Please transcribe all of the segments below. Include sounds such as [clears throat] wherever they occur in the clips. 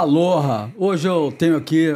Aloha! Hoje eu tenho aqui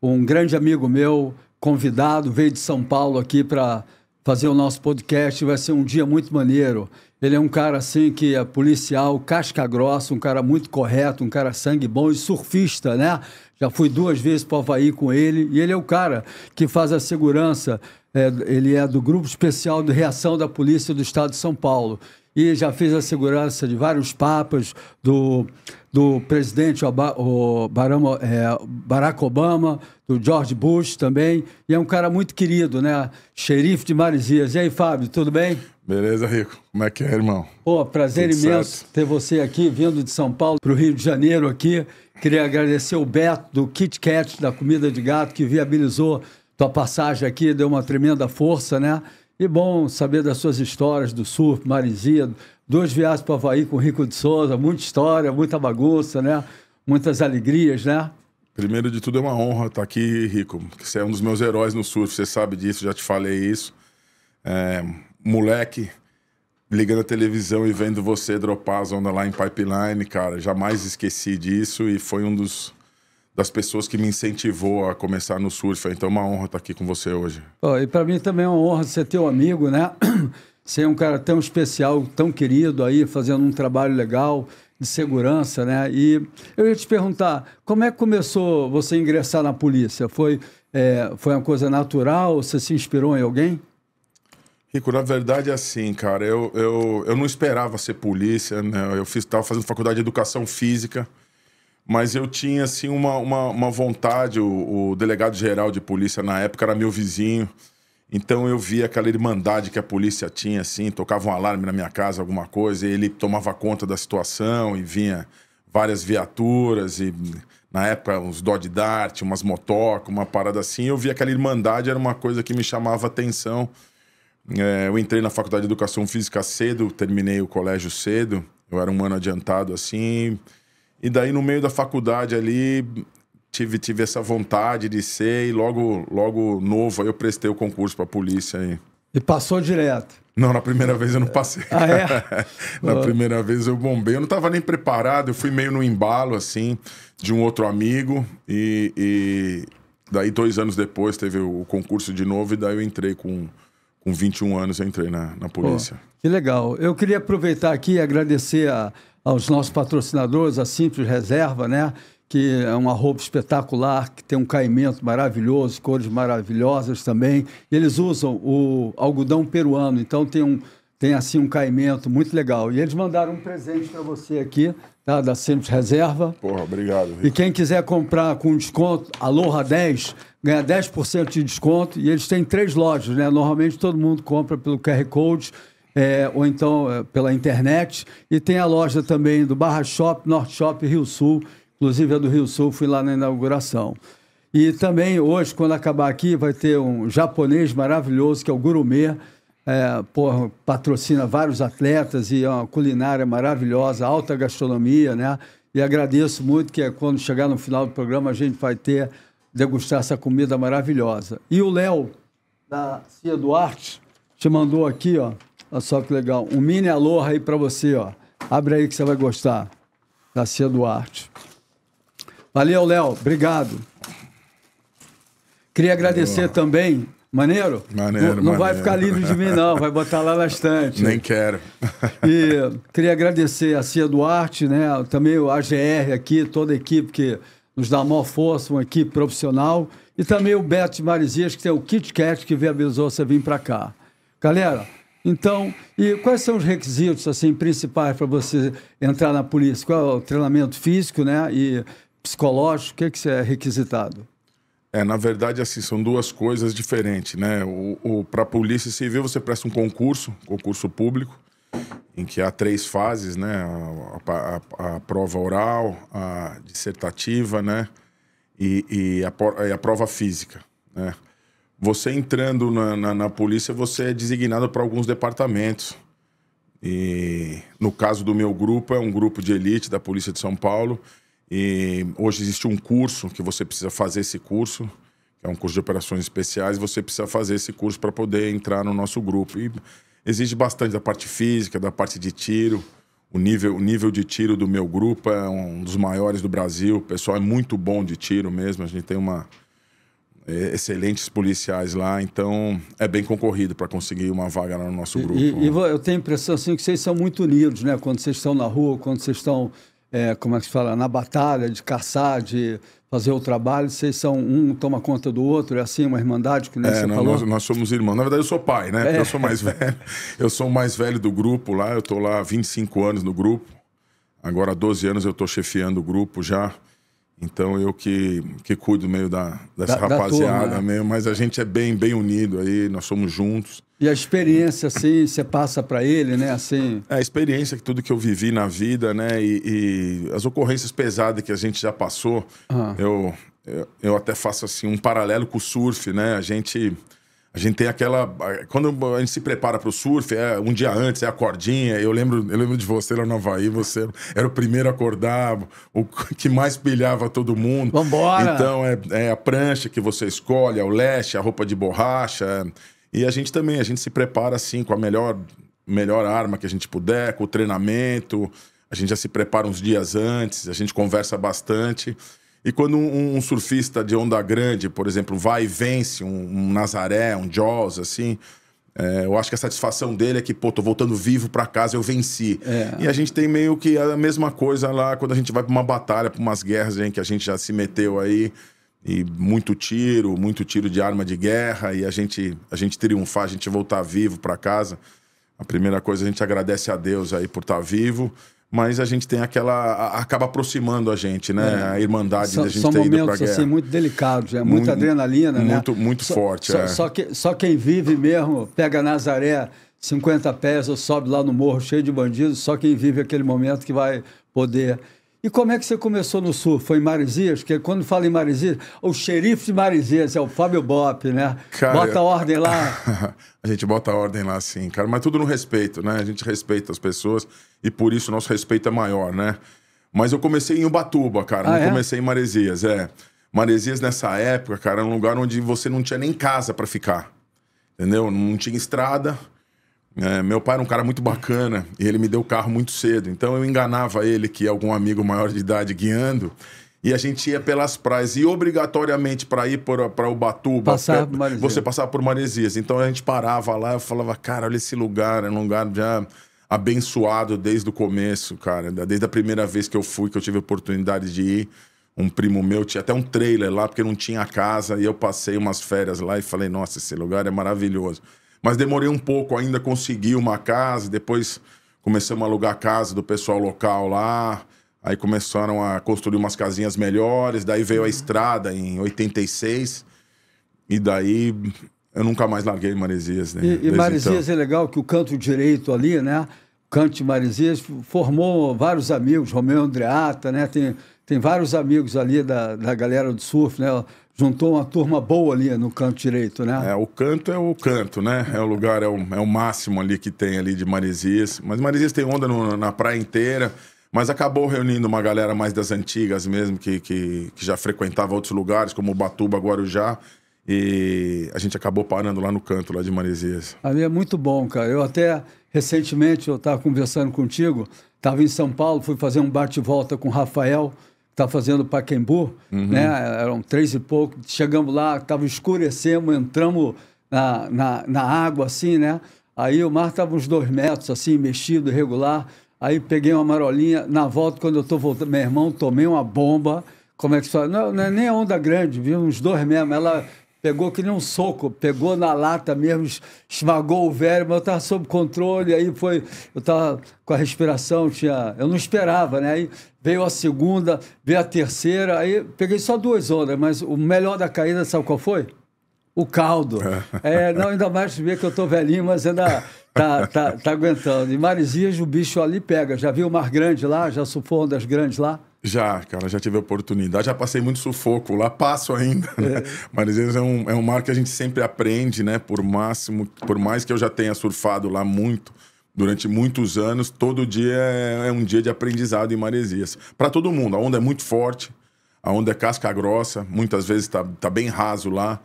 um grande amigo meu, convidado, veio de São Paulo aqui para fazer o nosso podcast. Vai ser um dia muito maneiro. Ele é um cara assim que é policial, casca grossa, um cara muito correto, um cara sangue bom e surfista, né? Já fui duas vezes para o Havaí com ele e ele é o cara que faz a segurança. É, ele é do Grupo Especial de Reação da Polícia do Estado de São Paulo e já fez a segurança de vários papas, do, do presidente o Barama, é, Barack Obama, do George Bush também, e é um cara muito querido, né? Xerife de Marizias. E aí, Fábio, tudo bem? Beleza, Rico. Como é que é, irmão? Pô, prazer Tudo imenso certo. ter você aqui, vindo de São Paulo para o Rio de Janeiro aqui. Queria agradecer o Beto do Kit Kat, da Comida de Gato, que viabilizou tua passagem aqui, deu uma tremenda força, né? E bom saber das suas histórias do surf, marizia, dois viagens para Havaí com o Rico de Souza, muita história, muita bagunça, né? Muitas alegrias, né? Primeiro de tudo, é uma honra estar aqui, Rico. Você é um dos meus heróis no surf, você sabe disso, já te falei isso. É, moleque, ligando a televisão e vendo você dropar a onda lá em Pipeline, cara, jamais esqueci disso e foi um dos das pessoas que me incentivou a começar no surf. Então é uma honra estar aqui com você hoje. Oh, e para mim também é uma honra ser teu amigo, né? [clears throat] Ser um cara tão especial, tão querido aí, fazendo um trabalho legal de segurança, né? E eu ia te perguntar, como é que começou você ingressar na polícia? Foi, é, foi uma coisa natural? Você se inspirou em alguém? Rico, na verdade é assim, cara. Eu, eu, eu não esperava ser polícia, né? Eu estava fazendo faculdade de educação física mas eu tinha assim uma, uma, uma vontade. O, o delegado geral de polícia na época era meu vizinho. Então eu via aquela irmandade que a polícia tinha, assim, tocava um alarme na minha casa, alguma coisa, e ele tomava conta da situação e vinha várias viaturas e na época uns Dodge Dart, umas motocas, uma parada assim. Eu via aquela irmandade, era uma coisa que me chamava atenção. É, eu entrei na faculdade de educação física cedo, terminei o colégio cedo, eu era um ano adiantado assim. E daí, no meio da faculdade ali, tive, tive essa vontade de ser e logo, logo novo, aí eu prestei o concurso para polícia aí. E passou direto? Não, na primeira vez eu não passei. Ah, é? [laughs] na primeira vez eu bombei. Eu não estava nem preparado, eu fui meio no embalo, assim, de um outro amigo. E, e, daí, dois anos depois, teve o concurso de novo, e daí eu entrei com, com 21 anos, eu entrei na, na polícia. que legal. Eu queria aproveitar aqui e agradecer a aos nossos patrocinadores, a Simples Reserva, né? que é uma roupa espetacular, que tem um caimento maravilhoso, cores maravilhosas também. Eles usam o algodão peruano, então tem um tem assim um caimento muito legal. E eles mandaram um presente para você aqui, tá? Da Simples Reserva. Porra, obrigado. E quem quiser comprar com desconto, Aloha 10, ganha 10% de desconto. E eles têm três lojas, né? Normalmente todo mundo compra pelo QR Code é, ou então é, pela internet. E tem a loja também do Barra Shop, Norte Shop, Rio Sul. Inclusive, a do Rio Sul fui lá na inauguração. E também hoje, quando acabar aqui, vai ter um japonês maravilhoso, que é o Gurumê. É, patrocina vários atletas e é uma culinária maravilhosa, alta gastronomia, né? E agradeço muito que é, quando chegar no final do programa a gente vai ter degustar essa comida maravilhosa. E o Léo, da Cia Duarte, te mandou aqui, ó, Olha só que legal. Um mini aloha aí para você, ó. Abre aí que você vai gostar. Da Cia Duarte. Valeu, Léo. Obrigado. Queria agradecer também. Maneiro? Maneiro, Não, não maneiro. vai ficar livre de mim, não. Vai botar lá na estante. [laughs] Nem quero. [laughs] e queria agradecer a Cia Duarte, né? Também o AGR aqui, toda a equipe que nos dá a maior força, uma equipe profissional. E também o Beto Marizias, que tem o Kit Kat, que viabilizou você vir para cá. Galera, então, e quais são os requisitos assim principais para você entrar na polícia? Qual é o treinamento físico, né, e psicológico? O que é que é requisitado? É, na verdade, assim, são duas coisas diferentes, né? O, o para polícia civil você presta um concurso, concurso público, em que há três fases, né? A, a, a prova oral, a dissertativa, né? E, e, a, e a prova física, né? você entrando na, na, na polícia, você é designado para alguns departamentos. E no caso do meu grupo, é um grupo de elite da Polícia de São Paulo. E hoje existe um curso que você precisa fazer esse curso, que é um curso de operações especiais. Você precisa fazer esse curso para poder entrar no nosso grupo. E exige bastante da parte física, da parte de tiro. O nível, o nível de tiro do meu grupo é um dos maiores do Brasil. O pessoal é muito bom de tiro mesmo. A gente tem uma, é, excelentes policiais lá, então é bem concorrido para conseguir uma vaga lá no nosso grupo. E, e, eu tenho a impressão assim, que vocês são muito unidos, né? Quando vocês estão na rua, quando vocês estão, é, como é que se fala, na batalha, de caçar, de fazer o trabalho, vocês são um toma conta do outro, é assim, uma irmandade que nem é, não, falou. Nós, nós, somos irmãos. Na verdade, eu sou pai, né? É. Eu sou mais [laughs] velho. Eu sou o mais velho do grupo lá, eu estou lá há 25 anos no grupo. Agora, há 12 anos eu estou chefiando o grupo já. Então eu que, que cuido meio da, dessa da, rapaziada da turma, né? mesmo, mas a gente é bem, bem unido aí, nós somos juntos. E a experiência, assim, você passa para ele, né? Assim... É, a experiência, tudo que eu vivi na vida, né? E, e as ocorrências pesadas que a gente já passou, uhum. eu, eu, eu até faço, assim, um paralelo com o surf, né? A gente a gente tem aquela. Quando a gente se prepara para o surf, é um dia antes, é a cordinha. Eu lembro, eu lembro de você lá no Havaí, você era o primeiro a acordar, o [laughs] que mais pilhava todo mundo. Vambora! Então é, é a prancha que você escolhe, é o leste, a roupa de borracha. E a gente também, a gente se prepara assim com a melhor, melhor arma que a gente puder, com o treinamento. A gente já se prepara uns dias antes, a gente conversa bastante. E quando um, um, surfista de onda grande, por exemplo, vai e vence um, um Nazaré, um Jaws, assim, é, eu acho que a satisfação dele é que, pô, tô voltando vivo para casa, eu venci. É. E a gente tem meio que a mesma coisa lá quando a gente vai para uma batalha, para umas guerras em que a gente já se meteu aí. E muito tiro, muito tiro de arma de guerra, e a gente, a gente triunfar, a gente voltar vivo para casa. A primeira coisa, a gente agradece a Deus aí por estar tá vivo mas a gente tem aquela. acaba aproximando a gente, né? É. A irmandade são, da gente são ter momentos, ido pra assim, guerra. assim, muito delicados, é muita muito, adrenalina, muito, né? Muito, muito so, forte. So, é. só, que, só quem vive mesmo, pega Nazaré, 50 pés, ou sobe lá no morro cheio de bandidos, só quem vive aquele momento que vai poder e como é que você começou no Sul? Foi em Marizias? Porque quando fala em Marizias, o xerife de Marizias é o Fábio Bop, né? Cara, bota a ordem lá. [laughs] a gente bota a ordem lá, sim, cara. Mas tudo no respeito, né? A gente respeita as pessoas e por isso o nosso respeito é maior, né? Mas eu comecei em Ubatuba, cara. Ah, não é? comecei em Maresias, é. Maresias nessa época, cara, era um lugar onde você não tinha nem casa para ficar. Entendeu? Não tinha estrada. É, meu pai era um cara muito bacana e ele me deu o carro muito cedo. Então eu enganava ele que algum amigo maior de idade guiando e a gente ia pelas praias e obrigatoriamente para ir para Ubatuba passar você passava por Maresias. Então a gente parava lá, eu falava, cara, olha esse lugar, é um lugar já abençoado desde o começo, cara. Desde a primeira vez que eu fui, que eu tive a oportunidade de ir, um primo meu tinha até um trailer lá porque não tinha casa e eu passei umas férias lá e falei, nossa, esse lugar é maravilhoso mas demorei um pouco ainda consegui uma casa, depois começamos a alugar a casa do pessoal local lá. Aí começaram a construir umas casinhas melhores, daí veio a uhum. estrada em 86. E daí eu nunca mais larguei Maresias, né? E, e Maresias então. é legal que o canto direito ali, né? canto de Maresias formou vários amigos, Romeu Andreata, né? Tem, tem vários amigos ali da, da galera do surf, né? juntou uma turma boa ali no canto direito, né? É, o canto é o canto, né? É o lugar, é o, é o máximo ali que tem ali de Maresias. Mas Maresias tem onda no, na praia inteira, mas acabou reunindo uma galera mais das antigas mesmo, que, que, que já frequentava outros lugares, como Batuba, Guarujá. E a gente acabou parando lá no canto, lá de Marizias. Ali é muito bom, cara. Eu até, recentemente, eu estava conversando contigo, estava em São Paulo, fui fazer um bate-volta com o Rafael, tá fazendo Paquembu, uhum. né? Eram três e pouco. Chegamos lá, tava escurecendo, entramos na, na, na, água, assim, né? Aí o mar estava uns dois metros, assim, mexido, regular. Aí peguei uma marolinha. Na volta, quando eu estou voltando, meu irmão, tomei uma bomba. Como é que se fala? Não, não é nem a onda grande, viu? Uns dois mesmo. Ela Pegou que nem um soco, pegou na lata mesmo, esmagou o velho, mas eu estava sob controle, aí foi. Eu estava com a respiração, tinha. Eu não esperava, né? Aí veio a segunda, veio a terceira, aí peguei só duas ondas, mas o melhor da caída, sabe qual foi? O caldo. [laughs] É, não, ainda mais ver que eu estou velhinho, mas ainda tá, tá, tá aguentando. E Marizias, o bicho ali pega. Já viu o Mar Grande lá? Já sufou ondas grandes lá? Já, cara, já tive a oportunidade, já passei muito sufoco lá, passo ainda, é. né? É. é um, é um mar que a gente sempre aprende, né? Por máximo, por mais que eu já tenha surfado lá muito, durante muitos anos, todo dia é, é um dia de aprendizado em maresias. Para todo mundo, a onda é muito forte, a onda é casca grossa, muitas vezes tá, tá bem raso lá.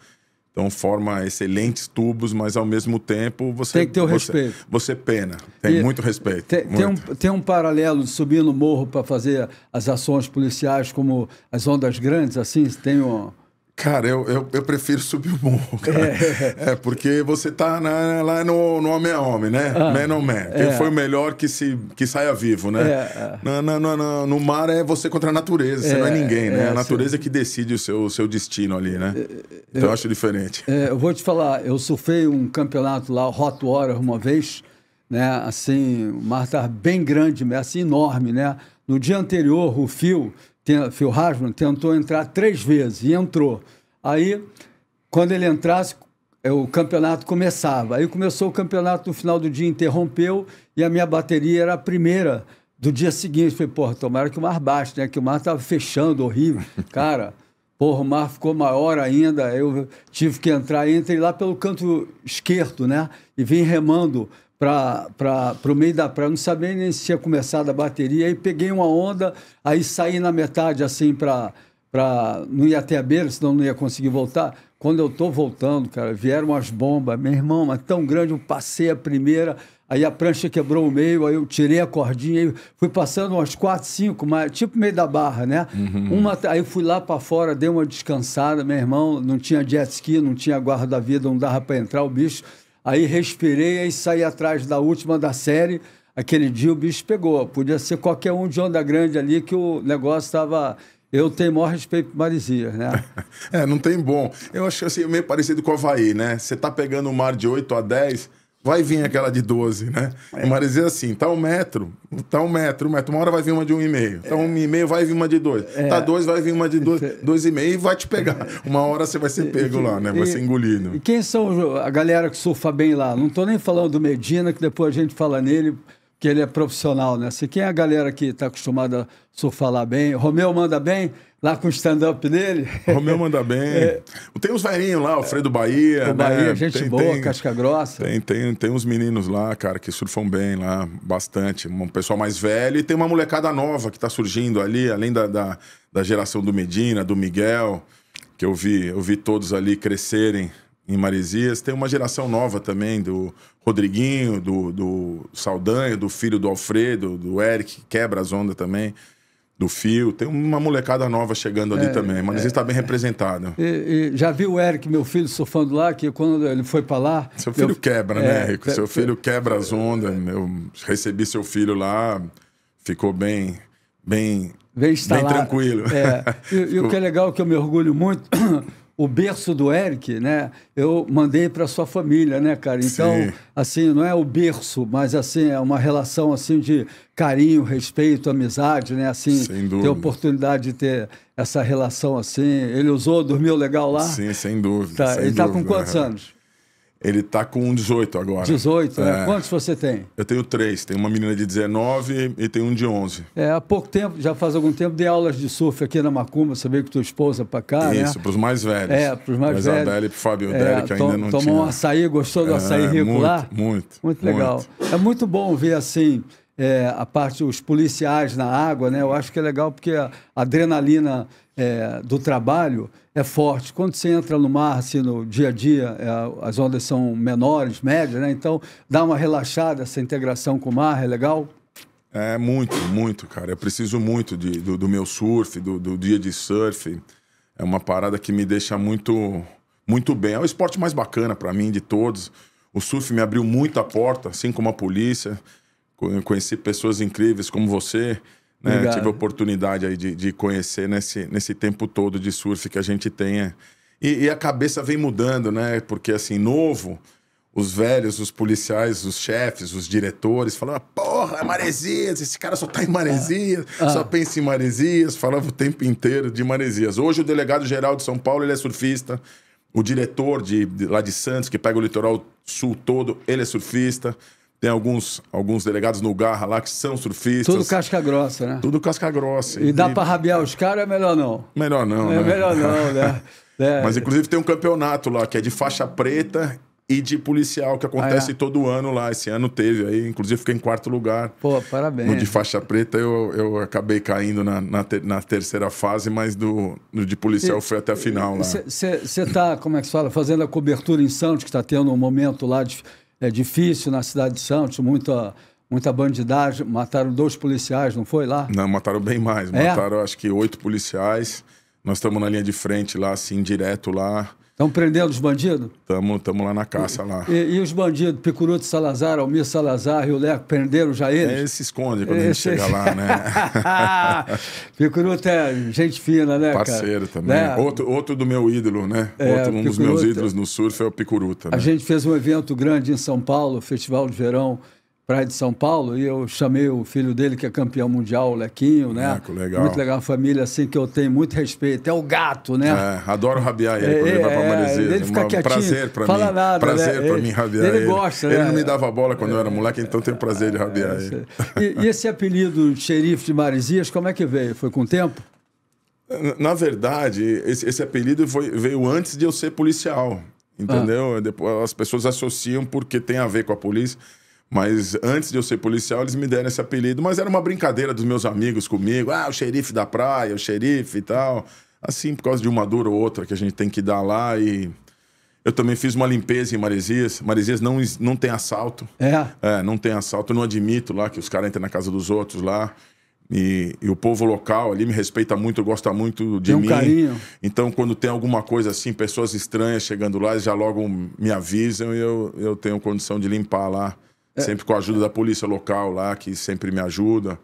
Então forma excelentes tubos, mas ao mesmo tempo você tem que ter o você, respeito. Você pena, tem e muito respeito. Tem, muito. Tem, um, tem, um, paralelo de subir no morro para fazer as ações policiais, como as ondas grandes, assim, tem um Cara, eu, eu, eu, prefiro subir o morro, é. é, porque você tá na, lá no, no homem a é homem, né? Ah, man on man. É. Quem foi o melhor que, se, que saia vivo, né? É. é. Na, na, na, no mar é você contra a natureza, você é, não é ninguém, né? a natureza sim. que decide o seu, seu destino ali, né? Então eu, acho diferente. eu vou te falar, eu surfei um campeonato lá, Hot Water, uma vez, né? Assim, o mar tá bem grande, assim, enorme, né? No dia anterior, o fio Phil Hasman, tentou entrar três vezes e entrou. Aí, quando ele entrasse, é, o campeonato começava. Aí começou o campeonato, no final do dia interrompeu e a minha bateria era a primeira do dia seguinte. falei, porra, tomara que o mar baixe, né? Que o mar estava fechando, horrível. [laughs] Cara, porra, o mar ficou maior ainda. Eu tive que entrar, entrei lá pelo canto esquerdo, né? E vim remando para o meio da praia. Não sabia nem se tinha começado a bateria. Aí peguei uma onda, aí saí na metade assim para. Pra, não ia até a beira, senão não ia conseguir voltar. Quando eu tô voltando, cara, vieram as bombas. Meu irmão, mas tão grande, eu passei a primeira, aí a prancha quebrou o meio, aí eu tirei a cordinha, fui passando umas quatro, cinco, mas, tipo meio da barra, né? Uhum. Uma, aí eu fui lá para fora, dei uma descansada, meu irmão, não tinha jet ski, não tinha guarda-vida, não dava para entrar o bicho. Aí respirei, e saí atrás da última da série. Aquele dia o bicho pegou. Podia ser qualquer um de onda grande ali que o negócio estava. Eu tenho maior respeito por Marizias, né? [laughs] é, não tem bom. Eu acho assim, é meio parecido com o Havaí, né? Você tá pegando o mar de 8 a 10 vai vir aquela de 12, né? É. Mas assim, tá um metro, tá um metro, um metro, uma hora vai vir uma de um e meio, tá é. um e meio, vai vir uma de dois, é. tá dois, vai vir uma de dois, [laughs] dois e meio e vai te pegar. É. Uma hora você vai ser pego e, lá, né? Vai e, ser engolido. E quem são a galera que surfa bem lá? Não tô nem falando do Medina, que depois a gente fala nele, que ele é profissional, né? Se quem é a galera que está acostumada a surfar lá bem, Romeu manda bem, lá com o stand-up dele. Romeu manda [laughs] bem. É. Tem uns velhinhos lá, o do Bahia. O Bahia, né? gente tem, boa, tem, casca grossa. Tem, tem, tem uns meninos lá, cara, que surfam bem lá, bastante. Um pessoal mais velho e tem uma molecada nova que está surgindo ali, além da, da, da geração do Medina, do Miguel, que eu vi, eu vi todos ali crescerem em Maresias. Tem uma geração nova também, do Rodriguinho, do, do Saldanha, do filho do Alfredo, do Eric, que quebra as ondas também, do Fio. Tem uma molecada nova chegando ali é, também. Maresias está é, tá bem é. representado. E, e já viu o Eric, meu filho, surfando lá, que quando ele foi para lá. Seu filho quebra, né, é, Rico? Seu é, filho quebra as ondas. Eu recebi seu filho lá, ficou bem. Bem, bem, bem tranquilo. É. E, e o [laughs] que é legal, que eu me orgulho muito, o berço do Eric, né? Eu mandei para sua família, né, cara? Então, Sim. assim, não é o berço, mas assim é uma relação assim de carinho, respeito, amizade, né? Assim, ter oportunidade de ter essa relação assim. Ele usou, dormiu legal lá? Sim, sem dúvida. Tá. Sem ele está com né, quantos anos? Ele tá com 18 agora. 18, né? é. né? Quantos você tem? Eu tenho três. Tem uma menina de 19 e tem um de 11. É, há pouco tempo, já faz algum tempo, dei aulas de surf aqui na Macumba. Você veio com tua esposa para cá, né? Isso, né? pros mais velhos. É, pros mais velhos. Mas a Adélia e Fábio é, Adélia, que ainda não tomou tinha. Tomou um açaí, gostou do é, açaí rico muito, lá? Muito, muito. legal. É muito bom ver, assim, é, a parte, os policiais na água, né? Eu acho que é legal porque a adrenalina é, do trabalho é forte. Quando você entra no mar, assim, no dia a dia, é, as ondas são menores, médias, né? Então, dá uma relaxada, essa integração com o mar é legal? É, muito, muito, cara. Eu preciso muito de, do, do, meu surf, do, do, dia de surf. É uma parada que me deixa muito, muito bem. É o esporte mais bacana para mim de todos. O surf me abriu muita porta, assim como a polícia. conheci pessoas incríveis como você né? Tive a oportunidade aí de, de conhecer nesse, nesse tempo todo de surf que a gente tem. É. E, e, a cabeça vem mudando, né? Porque, assim, novo, os velhos, os policiais, os chefes, os diretores falavam, porra, é maresias, esse cara só tá em maresias, ah, ah. só pensa em maresias, falava o tempo inteiro de maresias. Hoje o delegado-geral de São Paulo, ele é surfista, o diretor de, de, lá de Santos, que pega o litoral sul todo, ele é surfista. Tem alguns, alguns delegados no Garra lá que são surfistas. Tudo casca grossa, né? Tudo casca grossa. E, e dá para rabiar os caras, é melhor não. Melhor não, É né? melhor não, [laughs] né? é. Mas inclusive tem um campeonato lá que é de faixa preta e de policial que acontece ah, é. todo ano lá. Esse ano teve aí, inclusive fiquei em quarto lugar. Pô, parabéns. No de faixa preta eu, eu acabei caindo na, na, ter, na terceira fase, mas do, no de policial foi até a final e, lá. Você tá, como é que se fala, fazendo a cobertura em Santos, que está tendo um momento lá de é, difícil na cidade de Santos, muita, muita bandidagem. Mataram dois policiais, não foi lá? Não, mataram bem mais. É? Mataram, acho que, oito policiais. Nós estamos na linha de frente lá, assim, direto lá. Estão prendendo os bandidos? Estamos lá na caça lá. E, e os bandidos, Picuruto Salazar, Almir Salazar e o Leco, prenderam já eles? É, ele se esconde quando Esse... a gente chega lá, né? [laughs] Picuruto é gente fina, né? Parceiro cara? também. Né? Outro, outro do meu ídolo, né? É, outro, um Picuruta, dos meus é- ídolos no surf é o Picuruta. Né? A gente fez um evento grande em São Paulo, Festival de Verão, praia de São Paulo, e eu chamei o filho dele, que é campeão mundial, o Lequinho, né? É, legal. Muito legal, família assim que eu tenho muito respeito. É o gato, né? É, adoro rabiar ele é, quando ele vai pra é, é, Maresia. Ele é fica um prazer pra fala mim. nada. Prazer né? pra mim rabiar ele. Ele gosta, Ele né? não me dava bola quando eu era moleque, então tenho prazer de rabiar ele. E, e, esse apelido de xerife de Maresias, como é que veio? Foi com o tempo? Na verdade, esse, esse apelido foi, veio antes de eu ser policial, entendeu? Ah. Depois, as pessoas associam porque tem a ver com a polícia. Mas antes de eu ser policial, eles me deram esse apelido. Mas era uma brincadeira dos meus amigos comigo. Ah, o xerife da praia, o xerife e tal. Assim, por causa de uma dor ou outra que a gente tem que dar lá. E eu também fiz uma limpeza em Maresias. Maresias não, não tem assalto. É? É, não tem assalto. Eu não admito lá que os caras entram na casa dos outros lá. E, e, o povo local ali me respeita muito, gosta muito de tem um mim. Carinho. Então, quando tem alguma coisa assim, pessoas estranhas chegando lá, eles já logo me avisam e eu, eu tenho condição de limpar lá. É. Sempre com a ajuda da polícia local lá, que sempre me ajuda.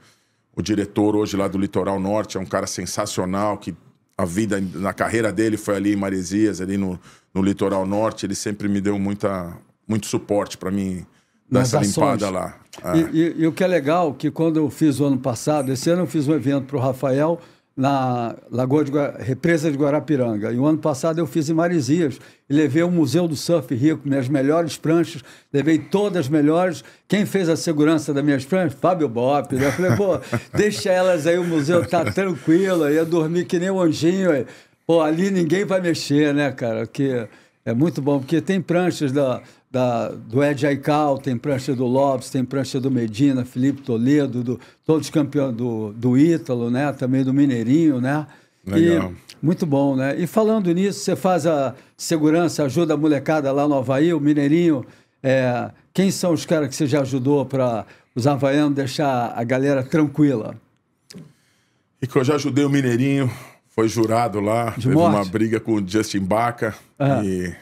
O diretor hoje lá do Litoral Norte é um cara sensacional, que a vida, na carreira dele foi ali em Maresias, ali no, no Litoral Norte. Ele sempre me deu muita, muito suporte para mim nessa limpada lá. É. E, e, e, o que é legal, que quando eu fiz o ano passado, esse ano eu fiz um evento para o Rafael na Lagoa de Gua... Represa de Guarapiranga. E o ano passado eu fiz em Marizias e levei o Museu do Surf Rico, minhas melhores pranchas, levei todas as melhores. Quem fez a segurança das minhas pranchas? Fábio Bop. Né? Eu falei, pô, [laughs] deixa elas aí, o museu tá tranquilo, eu ia dormir que nem um anjinho. Aí. Pô, ali ninguém vai mexer, né, cara? Que é muito bom, porque tem pranchas da da, do Ed Aical, tem prancha do Lopes, tem prancha do Medina, Felipe Toledo, do, todos campeões do, do Ítalo, né? Também do Mineirinho, né? Legal. E, muito bom, né? E falando nisso, você faz a segurança, ajuda a molecada lá no Havaí, o Mineirinho. É, quem são os caras que você já ajudou para os havaianos deixar a galera tranquila? E que eu já ajudei o Mineirinho, foi jurado lá, De teve morte? uma briga com o Justin Baca ah. e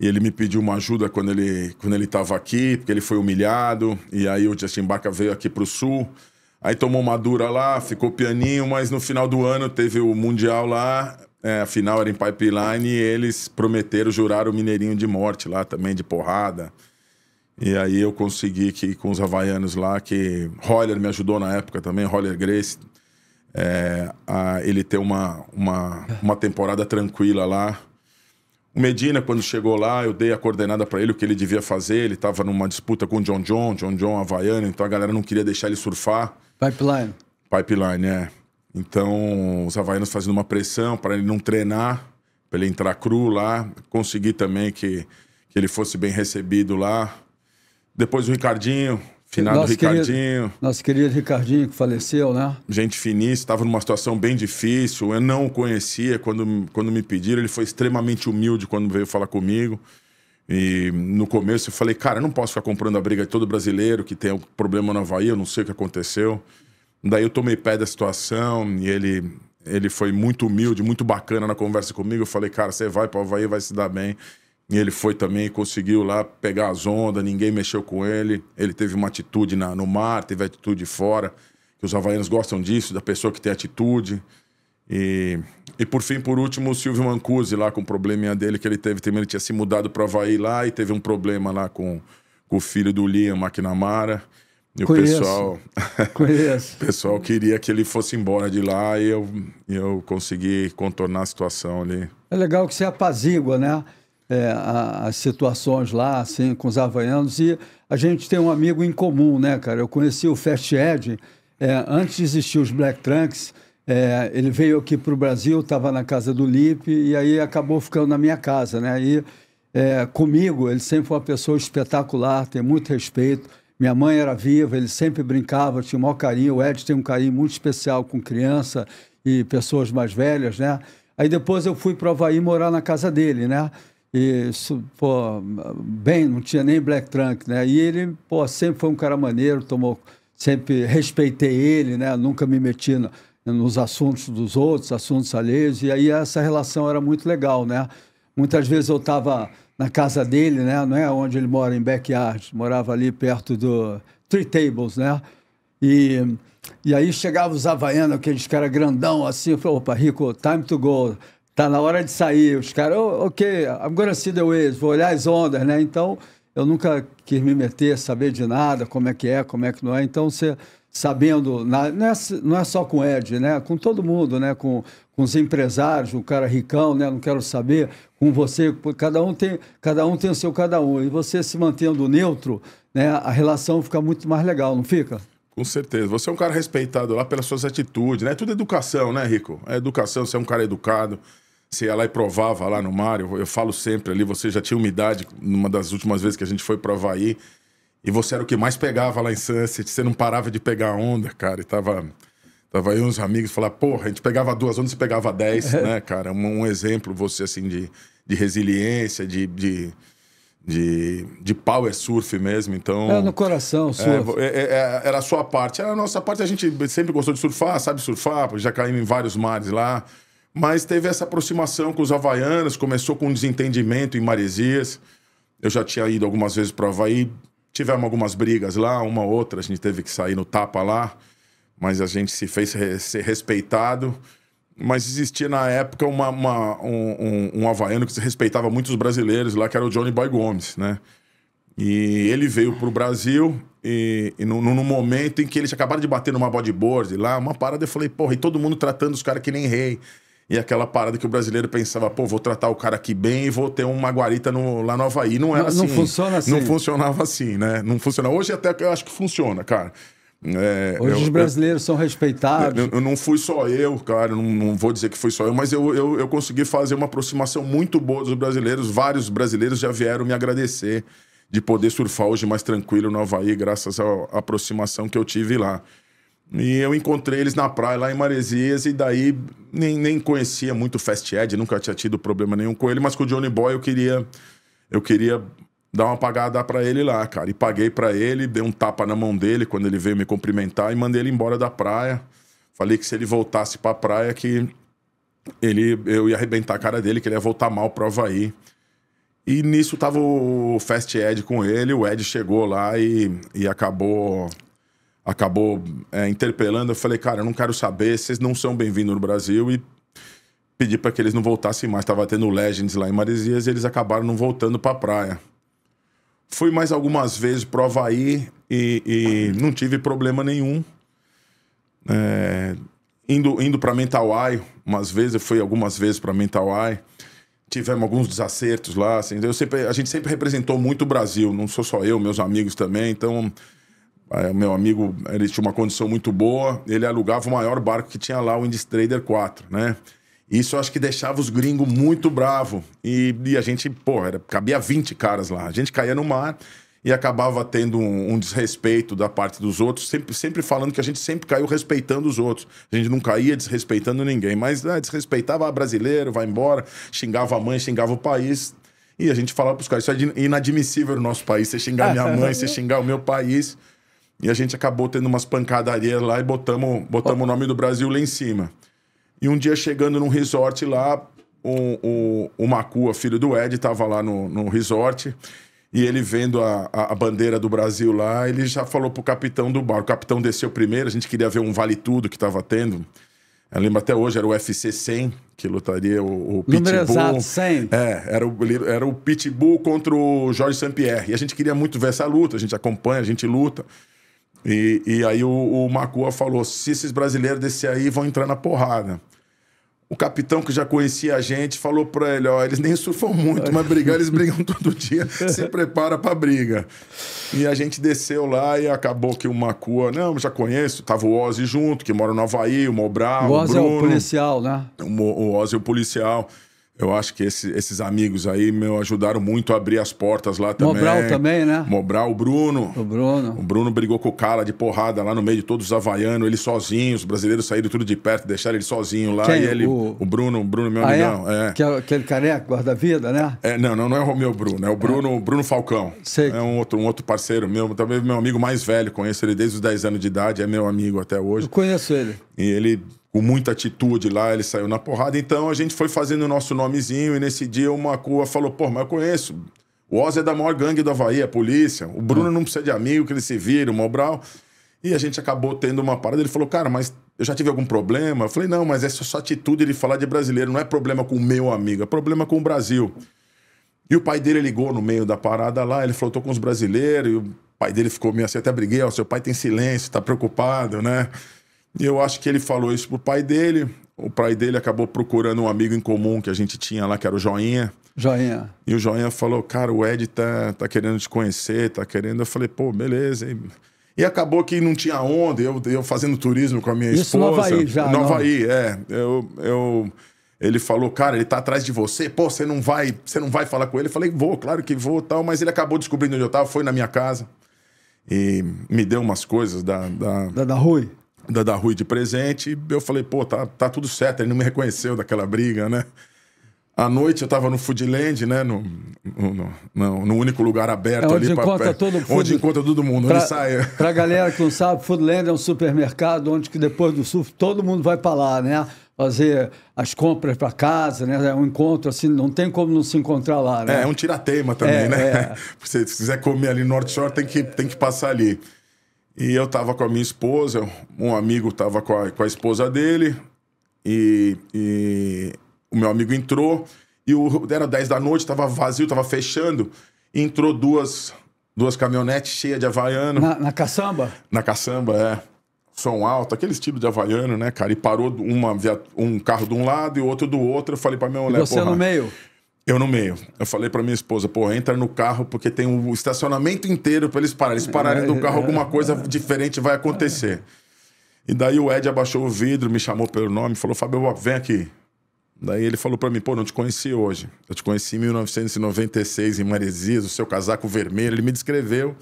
e ele me pediu uma ajuda quando ele quando ele estava aqui, porque ele foi humilhado. E aí o Justin Baca veio aqui para o Sul. Aí tomou uma dura lá, ficou pianinho, mas no final do ano teve o Mundial lá. É, a final era em Pipeline e eles prometeram, juraram o Mineirinho de morte lá também, de porrada. E aí eu consegui que com os havaianos lá, que Roller me ajudou na época também, Roller Grace, é, a, ele ter uma, uma, uma temporada tranquila lá. O Medina, quando chegou lá, eu dei a coordenada para ele, o que ele devia fazer. Ele estava numa disputa com o John John, John John Havaiano, então a galera não queria deixar ele surfar. Pipeline. Pipeline, é. Então, os havaianos fazendo uma pressão para ele não treinar, para ele entrar cru lá. Consegui também que, que ele fosse bem recebido lá. Depois o Ricardinho, Finado nosso Ricardinho. Querido, nosso querido Ricardinho, que faleceu, né? Gente finíssima, estava numa situação bem difícil. Eu não o conhecia quando, quando me pediram. Ele foi extremamente humilde quando veio falar comigo. E no começo eu falei, cara, eu não posso ficar comprando a briga de todo brasileiro que tem um problema na Havaí, eu não sei o que aconteceu. Daí eu tomei pé da situação e ele, ele foi muito humilde, muito bacana na conversa comigo. Eu falei, cara, você vai para o Havaí, vai se dar bem. E ele foi também, conseguiu lá pegar as ondas, ninguém mexeu com ele. Ele teve uma atitude na, no mar, teve atitude fora. Que os havaianos gostam disso, da pessoa que tem atitude. E, e por fim, por último, o Silvio Mancusi lá com o probleminha dele que ele teve também. Ele tinha se mudado para o Havaí lá e teve um problema lá com, com o filho do Liam McNamara. E Conheço. o pessoal. [laughs] Conheço. o pessoal queria que ele fosse embora de lá e eu, eu consegui contornar a situação ali. É legal que você apazigua, né? é, a, as situações lá, assim, com os havaianos. E a gente tem um amigo em comum, né, cara? Eu conheci o Fast Ed, é, antes de existir os Black Trunks, é, ele veio aqui para o Brasil, estava na casa do Lipe, e aí acabou ficando na minha casa, né? E é, comigo, ele sempre foi uma pessoa espetacular, tem muito respeito. Minha mãe era viva, ele sempre brincava, tinha o maior carinho. O Ed tem um carinho muito especial com criança e pessoas mais velhas, né? Aí depois eu fui para o Havaí morar na casa dele, né? isso pô, bem, não tinha nem Black Trunk, né? E ele, pô, sempre foi um cara maneiro, tomou, sempre respeitei ele, né? Nunca me meti no, nos assuntos dos outros, assuntos alheios. E aí essa relação era muito legal, né? Muitas vezes eu estava na casa dele, né? Não é onde ele mora, em Backyard. Morava ali perto do Three Tables, né? E, e aí chegava os Havaianos, aqueles caras grandão assim. Eu falei, opa, Rico, time to go tá na hora de sair. Os caras, oh, ok, I'm gonna see the waves, vou olhar as ondas, né? Então, eu nunca quis me meter, saber de nada, como é que é, como é que não é. Então, você sabendo, não, é, não é só com o Ed, né? Com todo mundo, né? Com, com os empresários, o cara ricão, né? Não quero saber. Com você, cada um tem, cada um tem o seu cada um. E você se mantendo neutro, né? A relação fica muito mais legal, não fica? Com certeza. Você é um cara respeitado lá pelas suas atitudes, né? É tudo educação, né, Rico? É educação, você é um cara educado. Você ia lá é e provava lá no mar, eu, eu falo sempre ali, você já tinha umidade numa das últimas vezes que a gente foi pro Havaí. E você era o que mais pegava lá em Sunset, você não parava de pegar onda, cara, e tava. Tava aí uns amigos falando, porra, a gente pegava duas ondas e pegava dez, [laughs] né, cara? Um, um, exemplo, você, assim, de, de resiliência, de, de, de, de power é surf mesmo, então... É, no coração, surf. É, é, era a sua parte. Era a nossa parte, a gente sempre gostou de surfar, sabe surfar, já caímos em vários mares lá. Mas teve essa aproximação com os havaianos, começou com um desentendimento em Maresias. Eu já tinha ido algumas vezes para Havaí, tivemos algumas brigas lá, uma outra, a gente teve que sair no tapa lá, mas a gente se fez re ser respeitado. Mas existia na época uma, uma um, um, um, havaiano que respeitava muito os brasileiros lá, que era o Johnny Boy Gomes, né? E ele veio para o Brasil e, e no, no, momento em que eles acabaram de bater numa bodyboard lá, uma parada, eu falei, porra, e todo mundo tratando os caras que nem rei. E aquela parada que o brasileiro pensava, pô, vou tratar o cara aqui bem e vou ter uma guarita no, lá no Havaí. Não era não, assim. Não funciona assim. Não funcionava assim, né? Não funciona Hoje até eu acho que funciona, cara. É, Hoje eu, os brasileiros eu, são respeitados. Eu, eu, não fui só eu, cara, não, não, vou dizer que fui só eu, mas eu, eu, eu consegui fazer uma aproximação muito boa dos brasileiros. Vários brasileiros já vieram me agradecer de poder surfar hoje mais tranquilo no Havaí, graças à aproximação que eu tive lá. E eu encontrei eles na praia lá em Maresias, e daí nem, nem conhecia muito o Fast Ed, nunca tinha tido problema nenhum com ele, mas com o Johnny Boy eu queria, eu queria dar uma pagada para ele lá, cara. E paguei para ele, dei um tapa na mão dele quando ele veio me cumprimentar e mandei ele embora da praia. Falei que se ele voltasse pra praia, que ele, eu ia arrebentar a cara dele, que ele ia voltar mal pro Havaí. E nisso tava o Fast Ed com ele, o Ed chegou lá e, e acabou acabou é, interpelando. Eu falei, cara, eu não quero saber, vocês não são bem-vindos no Brasil. E pedi para que eles não voltassem mais. Tava tendo Legends lá em Maresias e eles acabaram não voltando para a praia. Fui mais algumas vezes pro Havaí e, e não tive problema nenhum. É, indo indo para Mentawai umas vezes, eu fui algumas vezes para Mentawai. Tivemos alguns desacertos lá, assim, eu sempre, a gente sempre representou muito o Brasil, não sou só eu, meus amigos também, então é, meu amigo, ele tinha uma condição muito boa, ele alugava o maior barco que tinha lá, o Indies Trader 4, né? Isso acho que deixava os gringos muito bravo. E, e a gente, pô, era, cabia 20 caras lá. A gente caía no mar e acabava tendo um, um, desrespeito da parte dos outros, sempre, sempre falando que a gente sempre caiu respeitando os outros. A gente não caía desrespeitando ninguém, mas né, desrespeitava ah, brasileiro, vai embora, xingava a mãe, xingava o país. E a gente falava pros caras, isso é inadmissível no nosso país, você xingar minha mãe, [laughs] você xingar o meu país. E a gente acabou tendo umas pancadarias lá e botamos, botamos oh. o nome do Brasil lá em cima. E um dia chegando num resort lá, o, o, o Macua, filho do Ed, tava lá no, no resort. E ele vendo a, a, a, bandeira do Brasil lá, ele já falou pro capitão do bar. O capitão desceu primeiro, a gente queria ver um vale tudo que tava tendo. Eu lembro até hoje, era o UFC 100, que lutaria o, o Pitbull. Exato, 100. É, era o, era o Pitbull contra o Jorge St-Pierre. E a gente queria muito ver essa luta, a gente acompanha, a gente luta. E, e aí o, o Macua falou: se esses brasileiros descer aí, vão entrar na porrada. O capitão que já conhecia a gente falou para ele: ó, eles nem surfam muito, mas brigar eles brigam [laughs] todo dia, se [laughs] prepara pra briga. E a gente desceu lá e acabou que o Macua, não, já conheço, tava o Ozzy junto, que mora no Havaí, o Mobral. O Ozzy é o Bruno, é o policial, né? O, o Ozzy é o policial. Eu acho que esse, esses amigos aí me ajudaram muito a abrir as portas lá também. Mobral também, né? Mobral, o Bruno. O Bruno. O Bruno brigou com o Cala de porrada lá no meio de todos os havaianos, ele sozinho. Os brasileiros saíram tudo de perto, deixaram ele sozinho lá. Quem? E ele, o... o Bruno, o Bruno, meu ah, é? amigão. É? É. Que é aquele careca, guarda-vida, né? É, não, não, não é o Romeu Bruno, é o Bruno, é. Bruno Falcão. Sei. É um outro, um outro parceiro meu, também meu amigo mais velho. Conheço ele desde os 10 anos de idade, é meu amigo até hoje. Eu conheço ele. E ele com muita atitude lá, ele saiu na porrada. Então a gente foi fazendo o nosso nomezinho e nesse dia uma cua falou: pô, mas eu conheço. O Oz é da maior gangue do Havaí, a é polícia. O Bruno hum. não precisa de amigo, que ele se vira, o Mobral. E a gente acabou tendo uma parada. Ele falou, cara, mas eu já tive algum problema? Eu falei, não, mas essa é sua atitude de falar de brasileiro. Não é problema com o meu amigo, é problema com o Brasil. E o pai dele ligou no meio da parada lá. Ele falou, tô com os brasileiros. E o pai dele ficou meio assim, até briguei. Ó, seu pai tem silêncio, tá preocupado, né? E eu acho que ele falou isso pro pai dele. O pai dele acabou procurando um amigo em comum que a gente tinha lá, que era o Joinha. Joinha. E o Joinha falou, cara, o Ed tá, tá querendo te conhecer, tá querendo. Eu falei, pô, beleza. E, e acabou que não tinha onda, eu, eu fazendo turismo com a minha isso esposa. Nova Havaí já. Nova Havaí, é. Eu, eu, ele falou, cara, ele tá atrás de você, pô, você não vai, você não vai falar com ele. Eu falei, vou, claro que vou tal, mas ele acabou descobrindo onde eu tava, foi na minha casa e me deu umas coisas da. Da, da, da Rui? da, da Rui de presente. E eu falei, pô, tá, tá tudo certo. Ele não me reconheceu daquela briga, né? À noite eu tava no Foodland, né? No, no, no, no único lugar aberto é onde ali. Encontra pra, todo food, onde encontra todo mundo, pra, sai. [laughs] Pra galera que não sabe, Foodland é um supermercado onde que depois do surf todo mundo vai pra lá, né? Fazer as compras pra casa, né? É um encontro assim, não tem como não se encontrar lá, né? É, é um tiratema também, é, né? É. [laughs] Se você quiser comer ali no North Shore, tem que, tem que passar ali. E eu tava com a minha esposa, um amigo tava com a, com a esposa dele, e, e, o meu amigo entrou, e o, era 10 da noite, tava vazio, tava fechando, entrou duas, duas caminhonetes cheias de havaiano. Na, na caçamba? Na caçamba, é. Som alto, aquele estilo de havaiano, né, cara? E parou uma, um carro de um lado e outro do outro. Eu falei pra minha mulher. E você porra, no meio? Eu no meio. Eu falei pra minha esposa, pô, entra no carro porque tem um estacionamento inteiro pra eles pararem. Eles pararem do carro, alguma coisa diferente vai acontecer. E daí o Ed abaixou o vidro, me chamou pelo nome, falou, Fábio, vem aqui. Daí ele falou pra mim, pô, não te conheci hoje. Eu te conheci em 1996 em Maresias, o seu casaco vermelho. Ele me descreveu.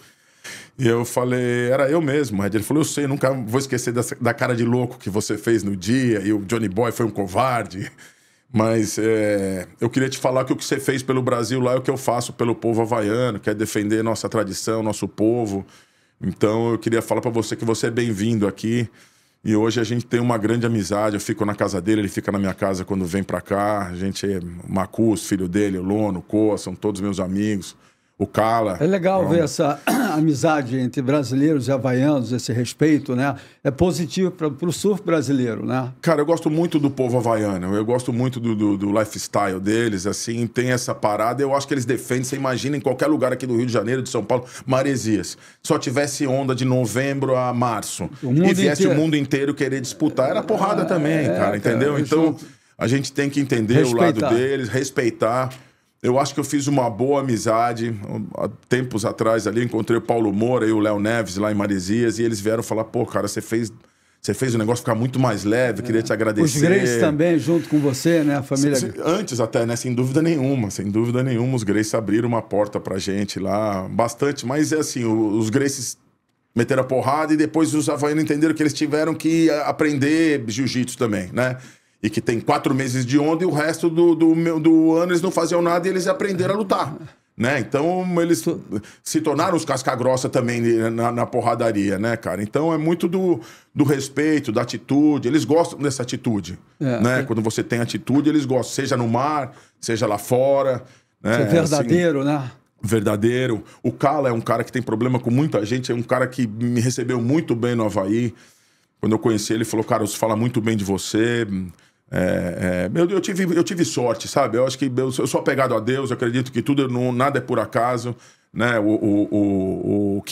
E eu falei, era eu mesmo, Ed. Ele falou, eu sei, nunca vou esquecer dessa, da cara de louco que você fez no dia. E o Johnny Boy foi um covarde. Mas é, eu queria te falar que o que você fez pelo Brasil lá é o que eu faço pelo povo havaiano, que é defender nossa tradição, nosso povo. Então eu queria falar para você que você é bem-vindo aqui. E hoje a gente tem uma grande amizade. Eu fico na casa dele, ele fica na minha casa quando vem para cá. A gente é Macus, filho dele, o Lono, o Coa, são todos meus amigos o Cala. É legal então... ver essa [clears throat] amizade entre brasileiros e havaianos, esse respeito, né? É positivo para o surf brasileiro, né? Cara, eu gosto muito do povo havaiano, eu gosto muito do, do, do lifestyle deles, assim, tem essa parada, eu acho que eles defendem, você imagina em qualquer lugar aqui do Rio de Janeiro, de São Paulo, maresias. Só tivesse onda de novembro a março e viesse inteiro. o mundo inteiro querer disputar, era porrada é, também, é, cara, é, entendeu? Cara, então, a gente tem que entender respeitar. o lado deles, respeitar. Eu acho que eu fiz uma boa amizade. Há tempos atrás ali, encontrei o Paulo Moura e o Léo Neves lá em Maresias, e eles vieram falar: pô, cara, você fez. Você fez o negócio ficar muito mais leve, é. queria te é. agradecer. Os Greys também, junto com você, né? A família. Antes até, né? Sem dúvida nenhuma, sem dúvida nenhuma, os Greys abriram uma porta pra gente lá, bastante. Mas é assim, os Greys meteram a porrada e depois os havaianos entenderam que eles tiveram que eh, aprender jiu-jitsu também, né? e que tem quatro meses de onda e o resto do, do, do ano eles não faziam nada e eles aprenderam a lutar. Né? Então eles se tornaram os casca grossa também na, na, porradaria, né, cara? Então é muito do, do respeito, da atitude. Eles gostam dessa atitude, é, né? É. Quando você tem atitude, eles gostam. Seja no mar, seja lá fora. Né? verdadeiro, assim, né? Verdadeiro. O Kala é um cara que tem problema com muita gente. É um cara que me recebeu muito bem no Havaí. Quando eu conheci ele, falou, cara, você fala muito bem de você é, é, eu, tive, eu tive sorte, sabe? Eu acho que eu, eu sou apegado a Deus, eu acredito que tudo não, nada é por acaso. Né? O, o, o, o o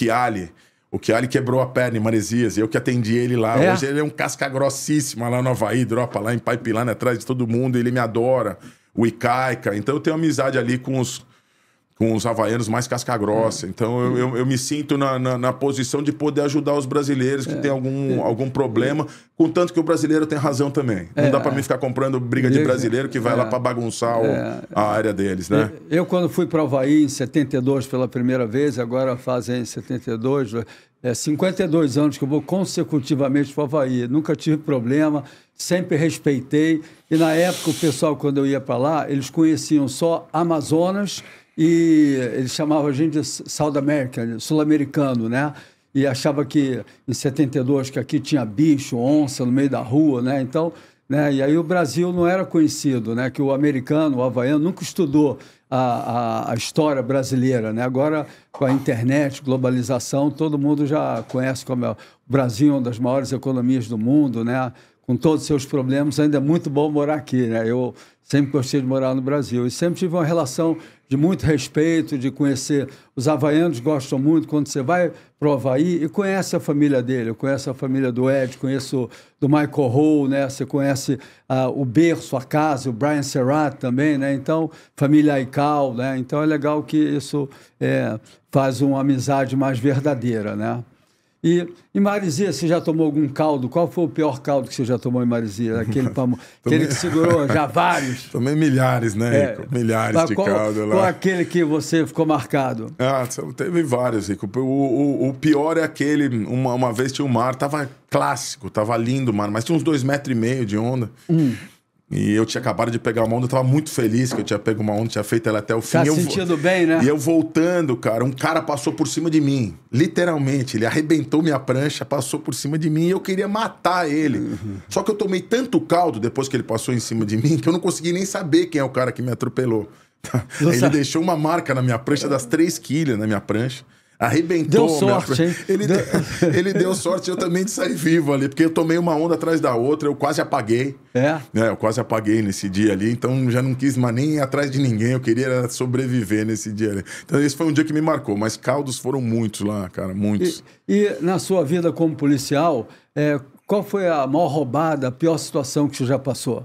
Kiali quebrou a perna em Maresias, eu que atendi ele lá. É? Hoje ele é um casca grossíssima lá no Havaí, dropa lá em Pipeline atrás de todo mundo, ele me adora. O Icaica, então eu tenho amizade ali com os, com os havaianos mais casca grossa. É. Então eu, eu, eu me sinto na, na, na, posição de poder ajudar os brasileiros que é. têm algum, é. algum problema, contanto que o brasileiro tem razão também. É. Não dá para mim ficar comprando briga de brasileiro que vai lá é. para bagunçar o, é. a área deles, né? Eu, quando fui para o Havaí em 72 pela primeira vez, agora fazem 72, é 52 anos que eu vou consecutivamente para o Havaí. Nunca tive problema, sempre respeitei. E na época, o pessoal, quando eu ia para lá, eles conheciam só Amazonas e ele chamava a gente de South America, sul-americano, né? E achava que em 72 que aqui tinha bicho, onça no meio da rua, né? Então, né? E aí o Brasil não era conhecido, né? Que o americano, o havaiano, nunca estudou a, a, a história brasileira, né? Agora, com a internet, globalização, todo mundo já conhece como é o Brasil, uma das maiores economias do mundo, né? com todos os seus problemas, ainda é muito bom morar aqui. Né? Eu sempre gostei de morar no Brasil e sempre tive uma relação de muito respeito, de conhecer. Os havaianos gostam muito quando você vai para o Havaí e conhece a família dele. Eu conheço a família do Ed, conheço do Michael Hall, né? Você conhece ah, o berço, a casa, o Brian Serrat também, né? Então, família Aical, né? Então é legal que isso é, faz uma amizade mais verdadeira, né? E em Marizia, você já tomou algum caldo? Qual foi o pior caldo que você já tomou em Marizia? Aquele, [laughs] pamo... tomei... aquele que segurou já [laughs] vários? Tomei milhares, né, é. Rico? É. Milhares Mas de qual, caldo lá. Qual é aquele que você ficou marcado? Ah, teve vários, Rico. O, o, o pior é aquele... Uma, uma vez tinha o um mar, tava clássico, tava lindo o mar, mas tinha uns dois metros e meio de onda. Hum. E eu tinha acabado de pegar uma onda, eu tava muito feliz que eu tinha pego uma onda, tinha feito ela até o fim. Tá sentindo bem, né? E eu voltando, cara, um cara passou por cima de mim. Literalmente, ele arrebentou minha prancha, passou por cima de mim e eu queria matar ele. Uhum. Só que eu tomei tanto caldo depois que ele passou em cima de mim que eu não consegui nem saber quem é o cara que me atropelou. [laughs] ele deixou uma marca na minha prancha, das três quilhas na minha prancha arrebentou. Deu sorte, hein? Ele, deu... [laughs] ele deu sorte eu também de sair vivo ali, porque eu tomei uma onda atrás da outra, eu quase apaguei. É? é eu quase apaguei nesse dia ali, então já não quis mais nem ir atrás de ninguém, eu queria sobreviver nesse dia ali. Então esse foi um dia que me marcou, mas caldos foram muitos lá, cara, muitos. E, e na sua vida como policial, é, qual foi a maior roubada, a pior situação que você já passou?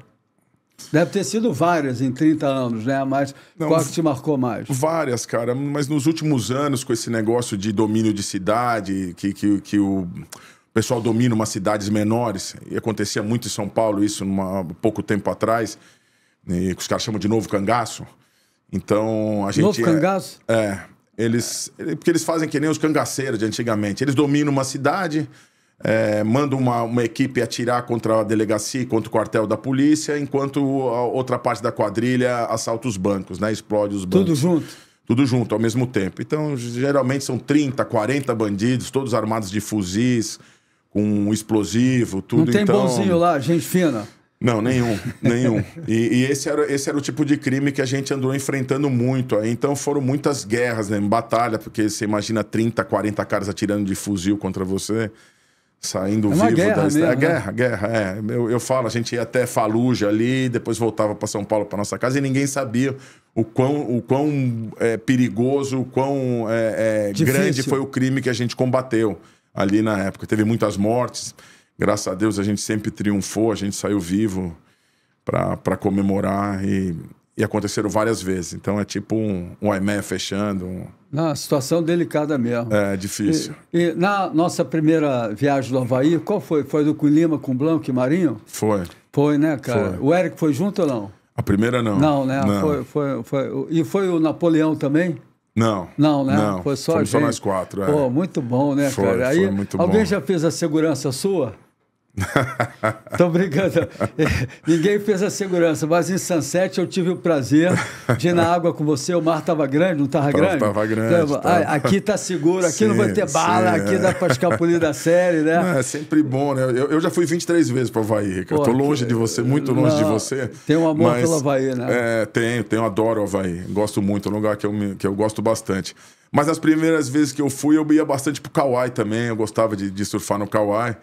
Deve ter sido várias em 30 anos, né? Mas Não, qual é que te marcou mais? Várias, cara. Mas nos últimos anos, com esse negócio de domínio de cidade, que, que, que o pessoal domina umas cidades menores, e acontecia muito em São Paulo isso há pouco tempo atrás, né, que os caras chamam de novo cangaço. Então, a gente... Novo é, cangaço? É. Eles, porque eles fazem que nem os cangaceiros de antigamente. Eles dominam uma cidade é, manda uma, uma equipe atirar contra a delegacia e contra o quartel da polícia, enquanto a outra parte da quadrilha assalta os bancos, né? Explode os bancos. Tudo junto? Tudo junto, ao mesmo tempo. Então, geralmente são 30, 40 bandidos, todos armados de fuzis, com explosivo, tudo. Não tem então... bonzinho lá, gente fina? Não, nenhum, nenhum. [laughs] E, e, esse, era, esse era o tipo de crime que a gente andou enfrentando muito. Então foram muitas guerras, né? Batalha, porque você imagina 30, 40 caras atirando de fuzil contra você. Saindo é vivo guerra da é mesmo, a né? guerra, né? guerra, é. Eu, eu falo, a gente ia até Faluja ali, depois voltava para São Paulo, para nossa casa, e ninguém sabia o quão, o quão é, perigoso, o quão é, é grande foi o crime que a gente combateu ali na época. Teve muitas mortes, graças a Deus a gente sempre triunfou, a gente saiu vivo para comemorar e e aconteceram várias vezes. Então é tipo um, um IME fechando. Um... situação delicada mesmo. É, difícil. E, e, na nossa primeira viagem do Havaí, qual foi? Foi do Colima com Blanco e Marinho? Foi. Foi, né, cara? Foi. O Eric foi junto ou não? A primeira não. Não, né? Não. Foi, foi, foi. E foi o Napoleão também? Não. Não, né? Não. Foi só a gente. só nós quatro. É. Pô, muito bom, né, foi, cara? Aí, foi muito alguém bom. já fez a segurança sua? Estão brincando. [laughs] Ninguém fez a segurança, mas em Sunset eu tive o prazer de ir na água com você. O mar estava grande, não estava grande? Estava grande. tava... Ah, aqui está seguro, aqui sim, não vai ter bala, sim, aqui é. dá para escapulir da série, né? Não, é sempre bom, né? Eu, eu já fui 23 vezes para o Havaí, Estou longe que... de você, muito longe não, de você. Tem um amor mas, pelo Havaí, né? É, tenho, tenho, adoro o Havaí. Gosto muito, é um lugar que eu, me, que eu gosto bastante. Mas as primeiras vezes que eu fui, eu ia bastante pro Kauai também. Eu gostava de, de surfar no Kauai.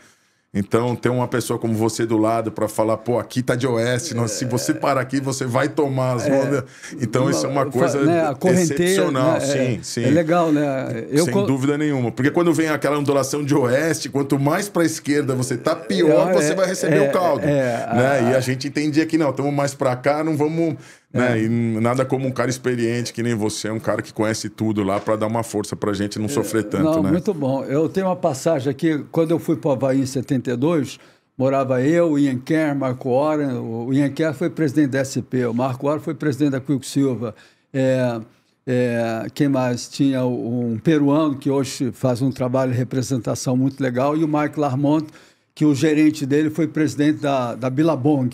Então, ter uma pessoa como você do lado para falar, pô, aqui tá de oeste, se você parar aqui, você vai tomar as é, ondas. Então, isso é uma coisa né, excepcional, né, sim, é, sim. É legal, né? Eu Sem co... dúvida nenhuma. Porque quando vem aquela ondulação de oeste, quanto mais para a esquerda você tá, pior é, você é, vai receber o é, caldo. É, né? E a gente entendia que não, estamos mais para cá, não vamos né? É. E nada como um cara experiente que nem você, um cara que conhece tudo lá para dar uma força para a gente não é, sofrer tanto. Não, né? muito bom. Eu tenho uma passagem aqui, quando eu fui para o Havaí em 72, morava eu, Ian Kerr, Marco Oren. O Ian Kerr foi presidente da SP, o Marco Oren foi presidente da Quicksilva. É, é, quem mais? Tinha um peruano que hoje faz um trabalho de representação muito legal, e o Michael Armont, que o gerente dele foi presidente da, da Billabong.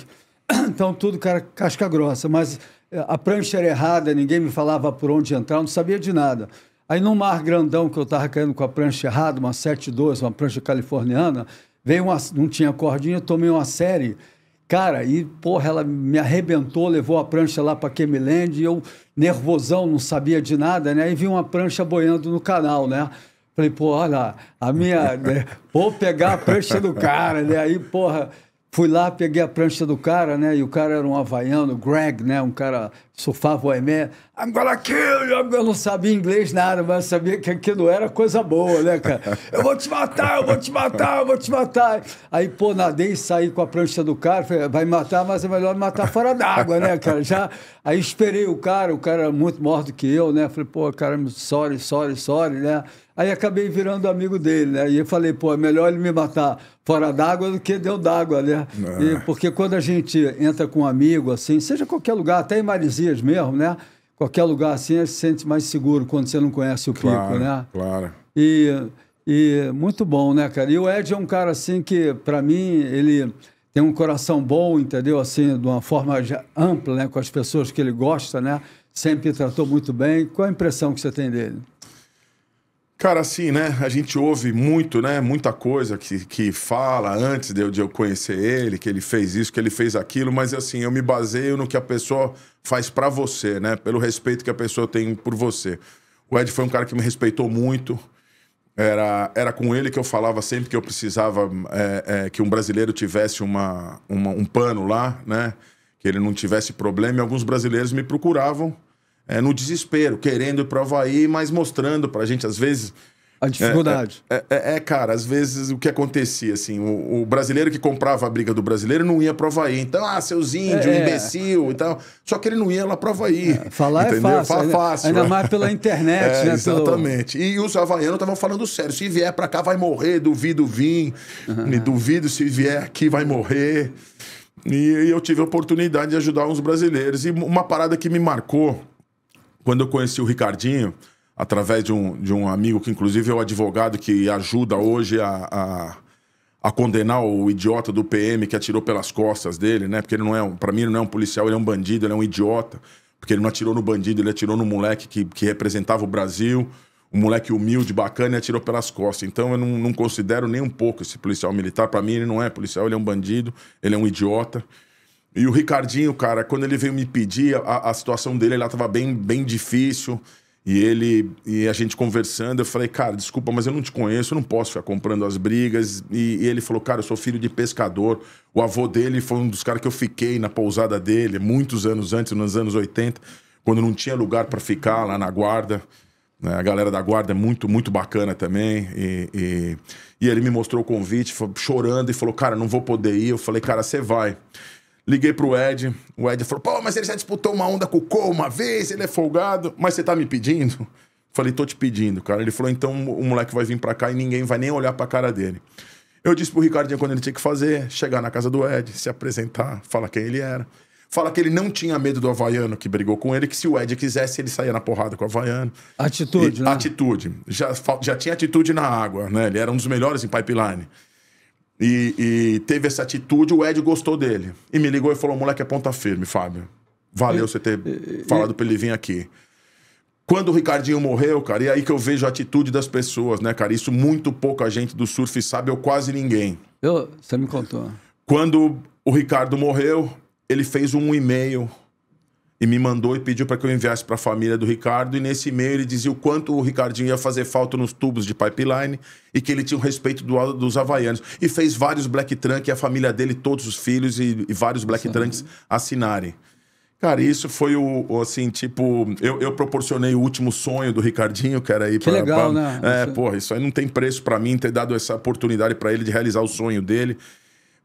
[coughs] Então, tudo cara, casca grossa. Mas eh, a prancha era errada, ninguém me falava por onde entrar, não sabia de nada. Aí, num mar grandão que eu estava caindo com a prancha errada, uma 7-2, uma prancha californiana, veio uma, não tinha cordinha, tomei uma série. Cara, e porra, ela me arrebentou, levou a prancha lá para Kemiland e eu, nervosão, não sabia de nada, né? Aí vi uma prancha boiando no canal, né? Falei, pô, olha, a minha. Né? [laughs] Vou pegar a prancha do cara, né? Aí, porra. Fui lá, peguei a prancha do cara, né? E o cara era um havaiano, Greg, né? Um cara surfava o EME. kill you. eu não sabia inglês nada, mas sabia que aquilo era coisa boa, né, cara? Eu vou te matar, eu vou te matar, eu vou te matar. Aí, pô, nadei, saí com a prancha do cara. Falei, vai matar, mas é melhor matar fora d'água, né, cara? Já, aí esperei o cara, o cara era muito maior do que eu, né? Falei, pô, cara, sorry, sorry, sorry, né? Aí acabei virando amigo dele, né? E eu falei, pô, é melhor ele me matar fora d'água do que deu d'água, né? Ah. E, porque quando a gente entra com um amigo, assim, seja qualquer lugar, até em Marizias mesmo, né? Qualquer lugar assim, a gente se sente mais seguro quando você não conhece o claro, pico, né? Claro. E, e muito bom, né, cara? E o Ed é um cara assim que, para mim, ele tem um coração bom, entendeu? Assim, de uma forma ampla, né? Com as pessoas que ele gosta, né? Sempre tratou muito bem. Qual a impressão que você tem dele? Cara, assim, né? A gente ouve muito, né? Muita coisa que, que fala antes de eu, de eu conhecer ele, que ele fez isso, que ele fez aquilo, mas assim, eu me baseio no que a pessoa faz para você, né? Pelo respeito que a pessoa tem por você. O Ed foi um cara que me respeitou muito. Era, era com ele que eu falava sempre que eu precisava é, é, que um brasileiro tivesse uma, uma, um pano lá, né? Que ele não tivesse problema. E alguns brasileiros me procuravam é, no desespero, querendo ir para o Havaí, mas mostrando para a gente, às vezes. A é, dificuldade. É, é, é, é, cara, às vezes o que acontecia, assim, o, o, brasileiro que comprava a briga do brasileiro não ia pro Havaí. Então, ah, seus índios, é, imbecil e tal. Só que ele não ia lá pro Havaí. É, falar entendeu? é fácil. Fala ainda, fácil. Ainda né? mais pela [laughs] internet, né? Exatamente. Pelo... E os havaianos estavam falando sério. Se vier pra cá, vai morrer. Duvido vir. Uhum. Me né, duvido se vier aqui, vai morrer. e eu tive a oportunidade de ajudar uns brasileiros. E uma parada que me marcou quando eu conheci o Ricardinho, através de um, de um amigo que, inclusive, é o advogado que ajuda hoje a, a, a condenar o idiota do PM que atirou pelas costas dele, né? Porque ele não é, um, para mim, ele não é um policial, ele é um bandido, ele é um idiota. Porque ele não atirou no bandido, ele atirou no moleque que, que representava o Brasil um moleque humilde, bacana, e atirou pelas costas. Então eu não, não considero nem um pouco esse policial militar. Para mim, ele não é policial, ele é um bandido, ele é um idiota. E o Ricardinho, cara, quando ele veio me pedir, a, a situação dele lá tava bem, bem difícil. E ele e a gente conversando, eu falei, cara, desculpa, mas eu não te conheço, eu não posso ficar comprando as brigas. E, e, ele falou, cara, eu sou filho de pescador. O avô dele foi um dos caras que eu fiquei na pousada dele muitos anos antes, nos anos 80, quando não tinha lugar para ficar lá na guarda. Né, a galera da guarda é muito, muito bacana também. E, e, e ele me mostrou o convite, chorando, e falou, cara, não vou poder ir. Eu falei, cara, você vai. Liguei pro Ed, o Ed falou: pô, mas ele já disputou uma onda com o Cole uma vez, ele é folgado, mas você tá me pedindo? Falei: tô te pedindo, cara. Ele falou: então o moleque vai vir pra cá e ninguém vai nem olhar pra cara dele. Eu disse pro Ricardinho quando ele tinha que fazer: chegar na casa do Ed, se apresentar, falar quem ele era. Fala que ele não tinha medo do Havaiano que brigou com ele, que se o Ed quisesse, ele saía na porrada com o Havaiano. Atitude, e, né? Atitude. Já, já tinha atitude na água, né? Ele era um dos melhores em pipeline e, e, teve essa atitude, o Ed gostou dele. E me ligou e falou: moleque é ponta firme, Fábio. Valeu e, você ter e, falado pra ele vir aqui. Quando o Ricardinho morreu, cara, e aí que eu vejo a atitude das pessoas, né, cara? Isso muito pouca gente do surf sabe, ou quase ninguém. Eu, você me contou. Quando o Ricardo morreu, ele fez um e-mail e me mandou e pediu para que eu enviasse para a família do Ricardo. E nesse e-mail ele dizia o quanto o Ricardinho ia fazer falta nos tubos de pipeline e que ele tinha o respeito do, dos havaianos. E fez vários black trunk, e a família dele, todos os filhos e, e vários black Sim. trunks assinarem. Cara, isso foi o, o assim, tipo, eu, eu, proporcionei o último sonho do Ricardinho, que era ir para legal, pra, né? É, isso... É porra, isso aí não tem preço para mim ter dado essa oportunidade para ele de realizar o sonho dele.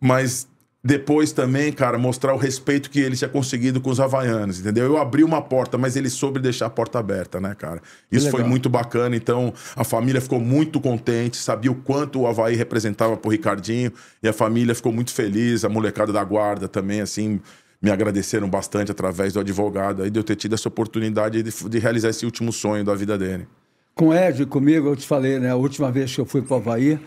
Mas depois também, cara, mostrar o respeito que ele tinha conseguido com os havaianos, entendeu? Eu abri uma porta, mas ele soube deixar a porta aberta, né, cara? Isso foi muito bacana. Então, a família ficou muito contente, sabia o quanto o Havaí representava pro Ricardinho, e a família ficou muito feliz, a molecada da guarda também, assim, me agradeceram bastante através do advogado, aí de eu ter tido essa oportunidade de, de realizar esse último sonho da vida dele. Com o Ed, comigo, eu te falei, né, a última vez que eu fui pro Havaí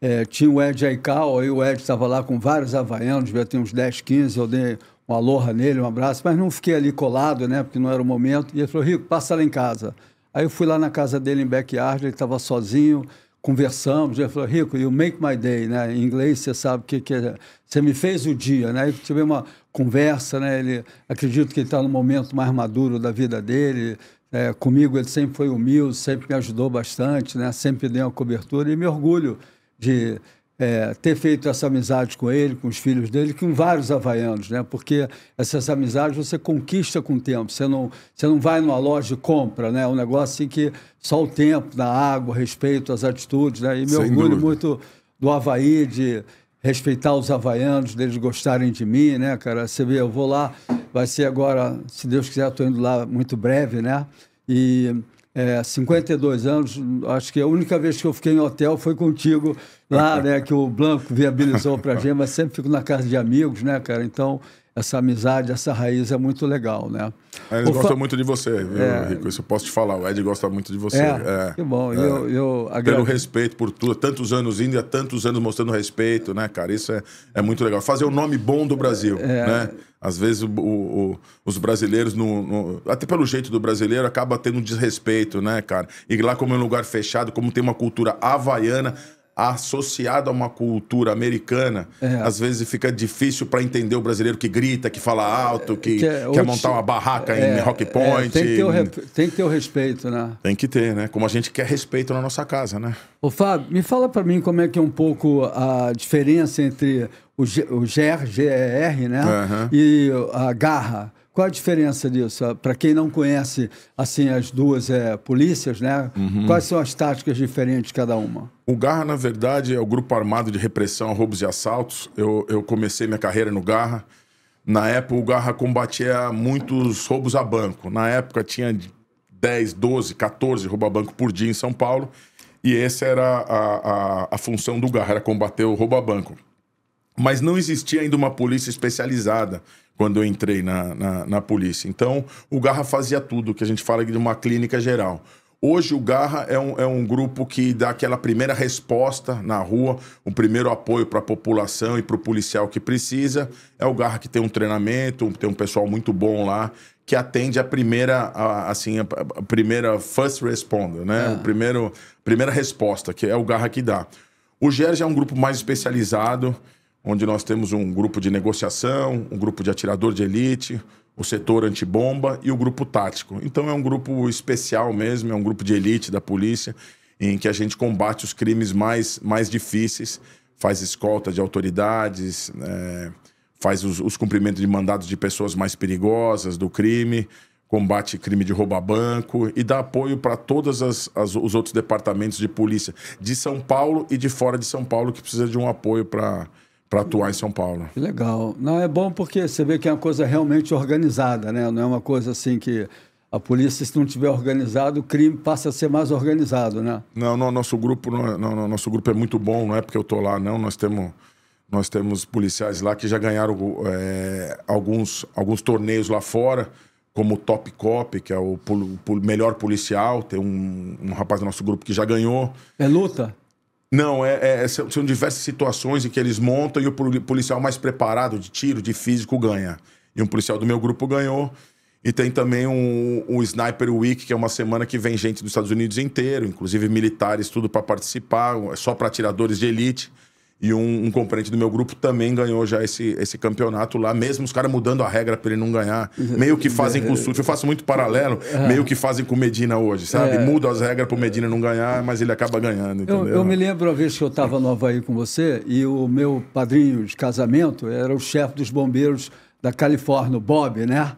é, tinha o Ed Aical, aí o Ed estava lá com vários havaianos, devia ter uns 10, 15, eu dei um aloha nele, um abraço, mas não fiquei ali colado, né, porque não era o momento. E ele falou, Rico, passa lá em casa. Aí eu fui lá na casa dele em Backyard, ele estava sozinho, conversamos, ele falou, Rico, you make my day, né? Em inglês você sabe o que, que é, você me fez o dia, né? aí tive uma conversa, né? Ele, acredito que ele está no momento mais maduro da vida dele, é, comigo ele sempre foi humilde, sempre me ajudou bastante, né? Sempre deu uma cobertura e me orgulho de é, ter feito essa amizade com ele, com os filhos dele, com vários havaianos, né? Porque essas amizades você conquista com o tempo. Você não, você não vai numa loja e compra, né? É um negócio assim que só o tempo, na água, respeito as atitudes, né? E me orgulho dúvida. muito do Havaí, de respeitar os havaianos, deles gostarem de mim, né, cara? Você vê, eu vou lá, vai ser agora, se Deus quiser, estou indo lá muito breve, né? E é, 52 anos, acho que a única vez que eu fiquei em hotel foi contigo lá, né? Que o Blanco viabilizou pra gente, mas sempre fico na casa de amigos, né, cara? Então, essa amizade, essa raiz é muito legal, né? Ah, ele o gostam fa... muito de você, viu, é... Rico? Isso eu posso te falar. O Ed gosta muito de você. É, é. que bom. É. Eu, eu Pelo respeito por tudo. Tantos anos indo e há tantos anos mostrando respeito, né, cara? Isso é, é muito legal. Fazer o nome bom do Brasil, é. né? Às vezes o, o, os brasileiros, no, no, até pelo jeito do brasileiro, acaba tendo um desrespeito, né, cara? E lá como é um lugar fechado, como tem uma cultura havaiana associado a uma cultura americana, é. às vezes fica difícil para entender o brasileiro que grita, que fala alto, que, que é, quer é montar uma barraca é, em Rock é, Point. Tem que, ter o re... tem que ter o respeito, né? Tem que ter, né? Como a gente quer respeito na nossa casa, né? Ô, Fábio, me fala para mim como é que é um pouco a diferença entre o, G, o GR, GR, né? Uhum. E a garra. Qual a diferença disso? Para quem não conhece assim as duas é, polícias, né? Uhum. Quais são as táticas diferentes de cada uma? O Garra, na verdade, é o grupo armado de repressão a roubos e assaltos. Eu, eu comecei minha carreira no Garra. Na época, o Garra combatia muitos roubos a banco. Na época, tinha 10, 12, 14 a banco por dia em São Paulo. E essa era a, a, a função do Garra, era combater o roubo a banco. Mas não existia ainda uma polícia especializada quando eu entrei na, na, na, polícia. Então, o Garra fazia tudo, que a gente fala de uma clínica geral. Hoje, o Garra é um, é um grupo que dá aquela primeira resposta na rua, o primeiro apoio para a população e para o policial que precisa. É o Garra que tem um treinamento, tem um pessoal muito bom lá, que atende a primeira, a, assim, a, a, primeira first responder, né? É. O primeiro, primeira resposta, que é o Garra que dá. O Gers é um grupo mais especializado, onde nós temos um grupo de negociação, um grupo de atirador de elite, o setor antibomba e o grupo tático. Então é um grupo especial mesmo, é um grupo de elite da polícia, em que a gente combate os crimes mais, mais difíceis, faz escolta de autoridades, é, faz os, os cumprimentos de mandados de pessoas mais perigosas do crime, combate crime de rouba banco e dá apoio para todos os outros departamentos de polícia de São Paulo e de fora de São Paulo que precisa de um apoio para para atuar em São Paulo. Legal. Não, é bom porque você vê que é uma coisa realmente organizada, né? Não é uma coisa assim que a polícia, se não tiver organizado, o crime passa a ser mais organizado, né? Não, não nosso grupo não, é, não, nosso grupo é muito bom, não é porque eu tô lá, não. Nós temos, nós temos policiais lá que já ganharam é, alguns, alguns torneios lá fora, como o Top Cop, que é o, o melhor policial. Tem um, um rapaz do nosso grupo que já ganhou. É luta? Não, é, é, é são diversas situações em que eles montam e o policial mais preparado de tiro, de físico, ganha. E um policial do meu grupo ganhou. E tem também um, um Sniper Week, que é uma semana que vem gente dos Estados Unidos inteiro, inclusive militares, tudo para participar, é só para atiradores de elite. E um, um, componente do meu grupo também ganhou já esse, esse campeonato lá, mesmo os caras mudando a regra para ele não ganhar. Meio que fazem com o Suf, eu faço muito paralelo, meio que fazem com o Medina hoje, sabe? É. Muda as regras para o Medina não ganhar, mas ele acaba ganhando, entendeu? Eu, eu me lembro a vez que eu estava no Havaí com você e o meu padrinho de casamento era o chefe dos bombeiros da Califórnia, o Bob, né?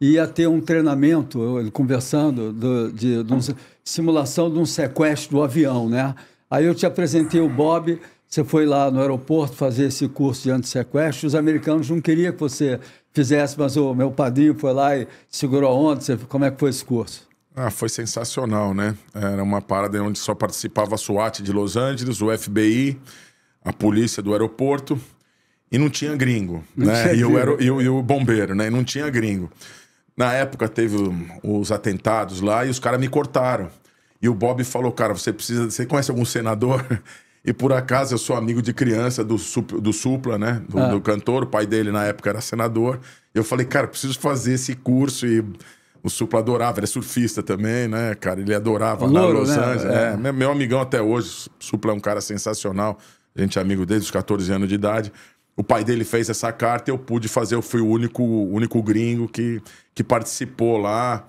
Ia ter um treinamento, ele conversando, do, de, de um, simulação de um sequestro do avião, né? Aí eu te apresentei o Bob você foi lá no aeroporto fazer esse curso de antissequestro, os americanos não queriam que você fizesse, mas o meu padrinho foi lá e segurou onde? Você, como é que foi esse curso? Ah, foi sensacional, né? Era uma parada onde só participava a SWAT de Los Angeles, o FBI, a polícia do aeroporto, e não tinha gringo, não né? Tinha e, Aer... E, o, e, o, bombeiro, né? E não tinha gringo. Na época teve os atentados lá e os caras me cortaram. E o Bob falou, cara, você precisa... Você conhece algum senador? E por acaso eu sou amigo de criança do, Supla, do Supla né? Do, ah. do, cantor, o pai dele na época era senador. Eu falei, cara, preciso fazer esse curso e. O Supla adorava, ele é surfista também, né, cara? Ele adorava lá em Los né? Angeles. É. É, meu amigão até hoje, Supla é um cara sensacional. A gente é amigo desde os 14 anos de idade. O pai dele fez essa carta, eu pude fazer, eu fui o único, único gringo que, que participou lá.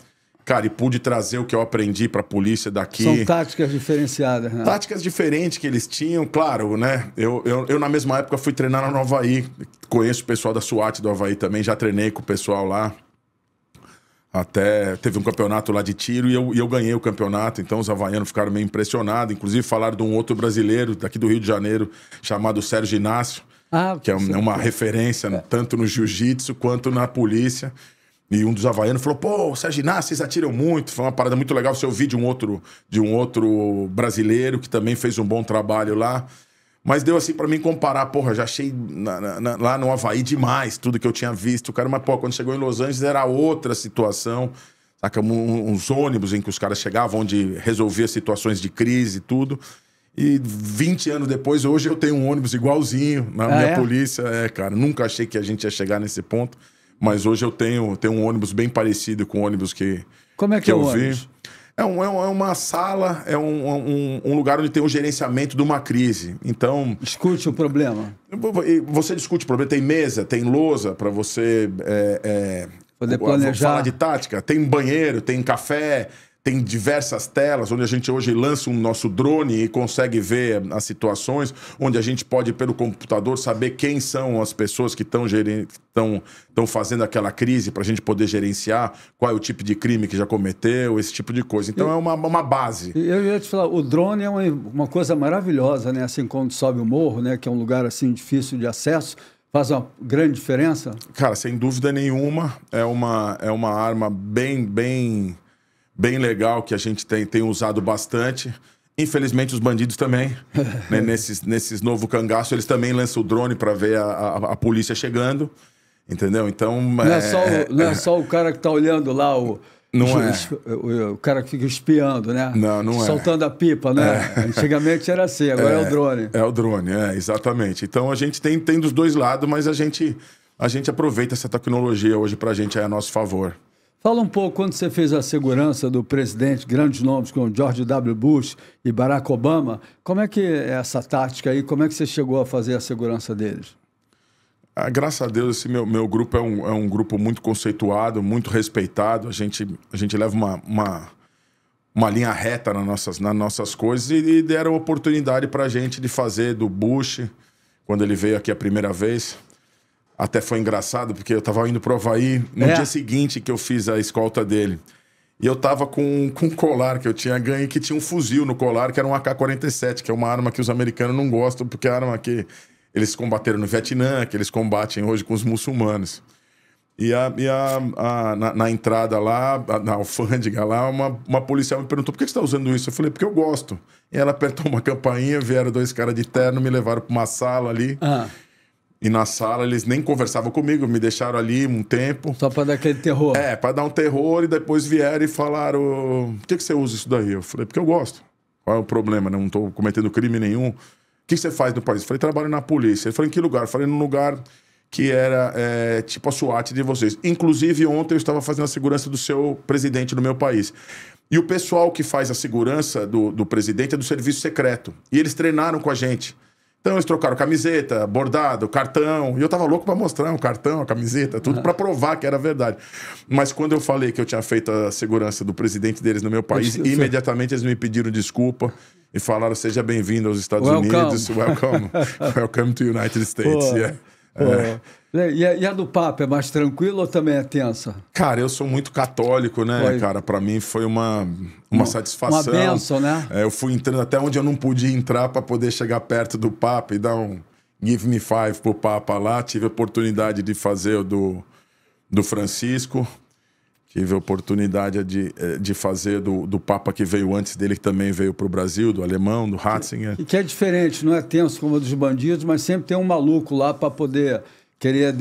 Cara, e pude trazer o que eu aprendi para a polícia daqui. São táticas diferenciadas, né? Táticas diferentes que eles tinham, claro, né? Eu, eu, eu na mesma época, fui treinar no Havaí. Conheço o pessoal da SWAT do Havaí também, já treinei com o pessoal lá. Até teve um campeonato lá de tiro e eu, e eu ganhei o campeonato, então os havaianos ficaram meio impressionados. Inclusive, falaram de um outro brasileiro daqui do Rio de Janeiro, chamado Sérgio Inácio, ah, que é uma, é uma referência é. tanto no jiu-jitsu quanto na polícia. E um dos havaianos falou: pô, Sérgio Inácio, vocês atiram muito. Foi uma parada muito legal. Se eu vi de um outro, de um outro brasileiro que também fez um bom trabalho lá. Mas deu assim para mim comparar, porra, já achei na, na, lá no Havaí demais tudo que eu tinha visto. Cara, mas pô, quando chegou em Los Angeles era outra situação. Saca, um, uns ônibus em que os caras chegavam, onde resolvia situações de crise e tudo. E 20 anos depois, hoje eu tenho um ônibus igualzinho na ah, minha é? polícia. É, cara, nunca achei que a gente ia chegar nesse ponto. Mas hoje eu tenho, tenho um ônibus bem parecido com o ônibus que, Como é que, que é eu ônibus? vi. É, é, um, é, uma sala, é um, um, um, lugar onde tem o gerenciamento de uma crise. Então. Discute o problema. Você discute o problema. Tem mesa, tem lousa para você. É, é, Poder planejar. Falar de tática. Tem banheiro, tem café, tem diversas telas onde a gente hoje lança o um nosso drone e consegue ver eh, as situações, onde a gente pode, pelo computador, saber quem são as pessoas que estão estão fazendo aquela crise para a gente poder gerenciar qual é o tipo de crime que já cometeu, esse tipo de coisa. Então, é uma, uma base. Eu ia te falar, o drone é uma, uma coisa maravilhosa, né? Assim, quando sobe o morro, né? Que é um lugar, assim, difícil de acesso, faz uma grande diferença? Cara, sem dúvida nenhuma. É uma, é uma arma bem, bem bem legal que a gente tem, tem usado bastante. Infelizmente, os bandidos também. [laughs] né? nesses, nesses novo cangaço, eles também lançam o drone para ver a, a, a, polícia chegando. Entendeu? Então. Não é, é só, o, não é, é só o cara que está olhando lá o. Não é. O, cara que fica espiando, né? Não, não Soltando é. Soltando a pipa, né? É. Antigamente era assim, agora é. é, o drone. É o drone, é, exatamente. Então a gente tem, tem dos dois lados, mas a gente, a gente aproveita essa tecnologia hoje para a gente é a nosso favor. Fala um pouco, quando você fez a segurança do presidente, grandes nomes como George W. Bush e Barack Obama, como é que é essa tática aí, como é que você chegou a fazer a segurança deles? Ah, graças a Deus, esse meu, meu grupo é um, é um grupo muito conceituado, muito respeitado. A gente, a gente leva uma, uma, uma linha reta nas nossas, nas nossas coisas e, e deram oportunidade para a gente de fazer do Bush, quando ele veio aqui a primeira vez, até foi engraçado, porque eu tava indo pro Havaí no é. dia seguinte que eu fiz a escolta dele. E eu tava com, com um colar que eu tinha ganho, que tinha um fuzil no colar, que era um AK-47, que é uma arma que os americanos não gostam, porque é a arma que eles combateram no Vietnã, que eles combatem hoje com os muçulmanos. E, a, e a, a na, na, entrada lá, na alfândega lá, uma, uma policial me perguntou por que você está usando isso? Eu falei, porque eu gosto. E ela apertou uma campainha, vieram dois caras de terno, me levaram para uma sala ali. Uhum. E na sala eles nem conversavam comigo, me deixaram ali um tempo. Só pra dar aquele terror? É, pra dar um terror e depois vieram e falaram: por que, que você usa isso daí? Eu falei: porque eu gosto. Qual é o problema? Né? Não tô cometendo crime nenhum. O que, que você faz no país? Eu falei: trabalho na polícia. Ele falou: em que lugar? Eu falei: num lugar que era é, tipo a SWAT de vocês. Inclusive, ontem eu estava fazendo a segurança do seu presidente no meu país. E o pessoal que faz a segurança do, do presidente é do serviço secreto. E eles treinaram com a gente. Então eles trocaram camiseta, bordado, cartão. E eu tava louco para mostrar um cartão, a camiseta, tudo para provar que era verdade. Mas quando eu falei que eu tinha feito a segurança do presidente deles no meu país, imediatamente eles me pediram desculpa e falaram: "Seja bem-vindo aos Estados welcome. Unidos, welcome, [laughs] welcome to United States". Pô, yeah. pô. É. É, e a, e a, do Papa é mais tranquila ou também é tensa? Cara, eu sou muito católico, né, foi. cara? Para mim foi uma, uma, satisfação. Uma benção, né? É, eu fui entrando até onde eu não podia entrar para poder chegar perto do Papa e dar um Give Me Five pro Papa lá. Tive a oportunidade de fazer o do, do Francisco. Tive a oportunidade de, eh, de fazer do, do Papa que veio antes dele, que também veio para o Brasil, do alemão, do Ratzinger. E que é diferente, não é tenso como o dos bandidos, mas sempre tem um maluco lá para poder Queria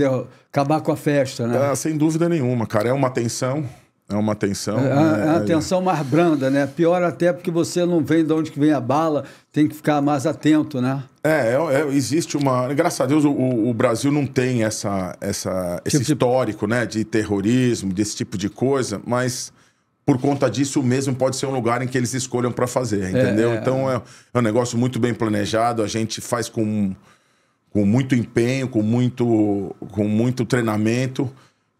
acabar com a festa, né? Ah, sem dúvida nenhuma, cara. É uma tensão. É uma tensão. É, é né? É uma tensão mais branda, né? Pior até porque você não vem de onde que vem a bala, tem que ficar mais atento, né? É, é, é existe uma. Graças a Deus o, o Brasil não tem essa, essa, tipo esse histórico, de... né? De terrorismo, desse tipo de coisa, mas por conta disso mesmo pode ser um lugar em que eles escolham para fazer, é, entendeu? É, então é, um negócio muito bem planejado, a gente faz com com muito empenho, com muito, com muito treinamento,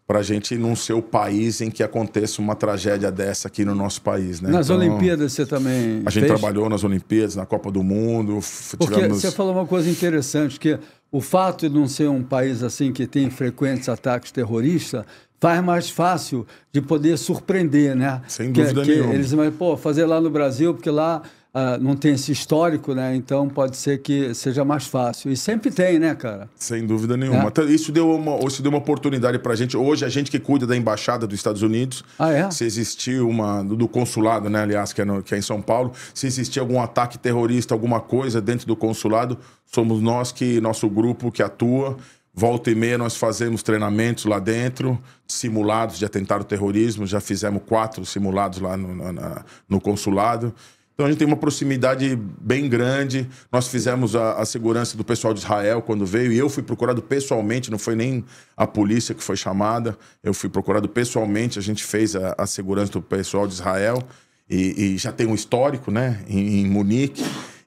para a gente não ser o país em que aconteça uma tragédia dessa aqui no nosso país. Né? Nas então, Olimpíadas você também. A gente fez? trabalhou nas Olimpíadas, na Copa do Mundo. Porque tivemos... você falou uma coisa interessante, que o fato de não ser um país assim que tem frequentes ataques terroristas faz mais fácil de poder surpreender, né? Sem é dúvida que, que nenhuma. Eles vão, pô, fazer lá no Brasil, porque lá ah, não tem esse histórico, né? Então pode ser que seja mais fácil. E sempre tem, né, cara? Sem dúvida é. nenhuma. É. Isso, deu uma, isso deu uma oportunidade para a gente. Hoje, a gente que cuida da Embaixada dos Estados Unidos, ah, é? se existir uma. do consulado, né, aliás, que é, no, que é em São Paulo, se existir algum ataque terrorista, alguma coisa dentro do consulado, somos nós que, nosso grupo que atua. Volta e meia nós fazemos treinamentos lá dentro, simulados de atentado terrorismo, já fizemos quatro simulados lá no, na, no consulado. Então a gente tem uma proximidade bem grande. Nós fizemos a, a, segurança do pessoal de Israel quando veio, e eu fui procurado pessoalmente, não foi nem a polícia que foi chamada, eu fui procurado pessoalmente. A gente fez a, a segurança do pessoal de Israel, e, e, já tem um histórico, né, em, em Munique.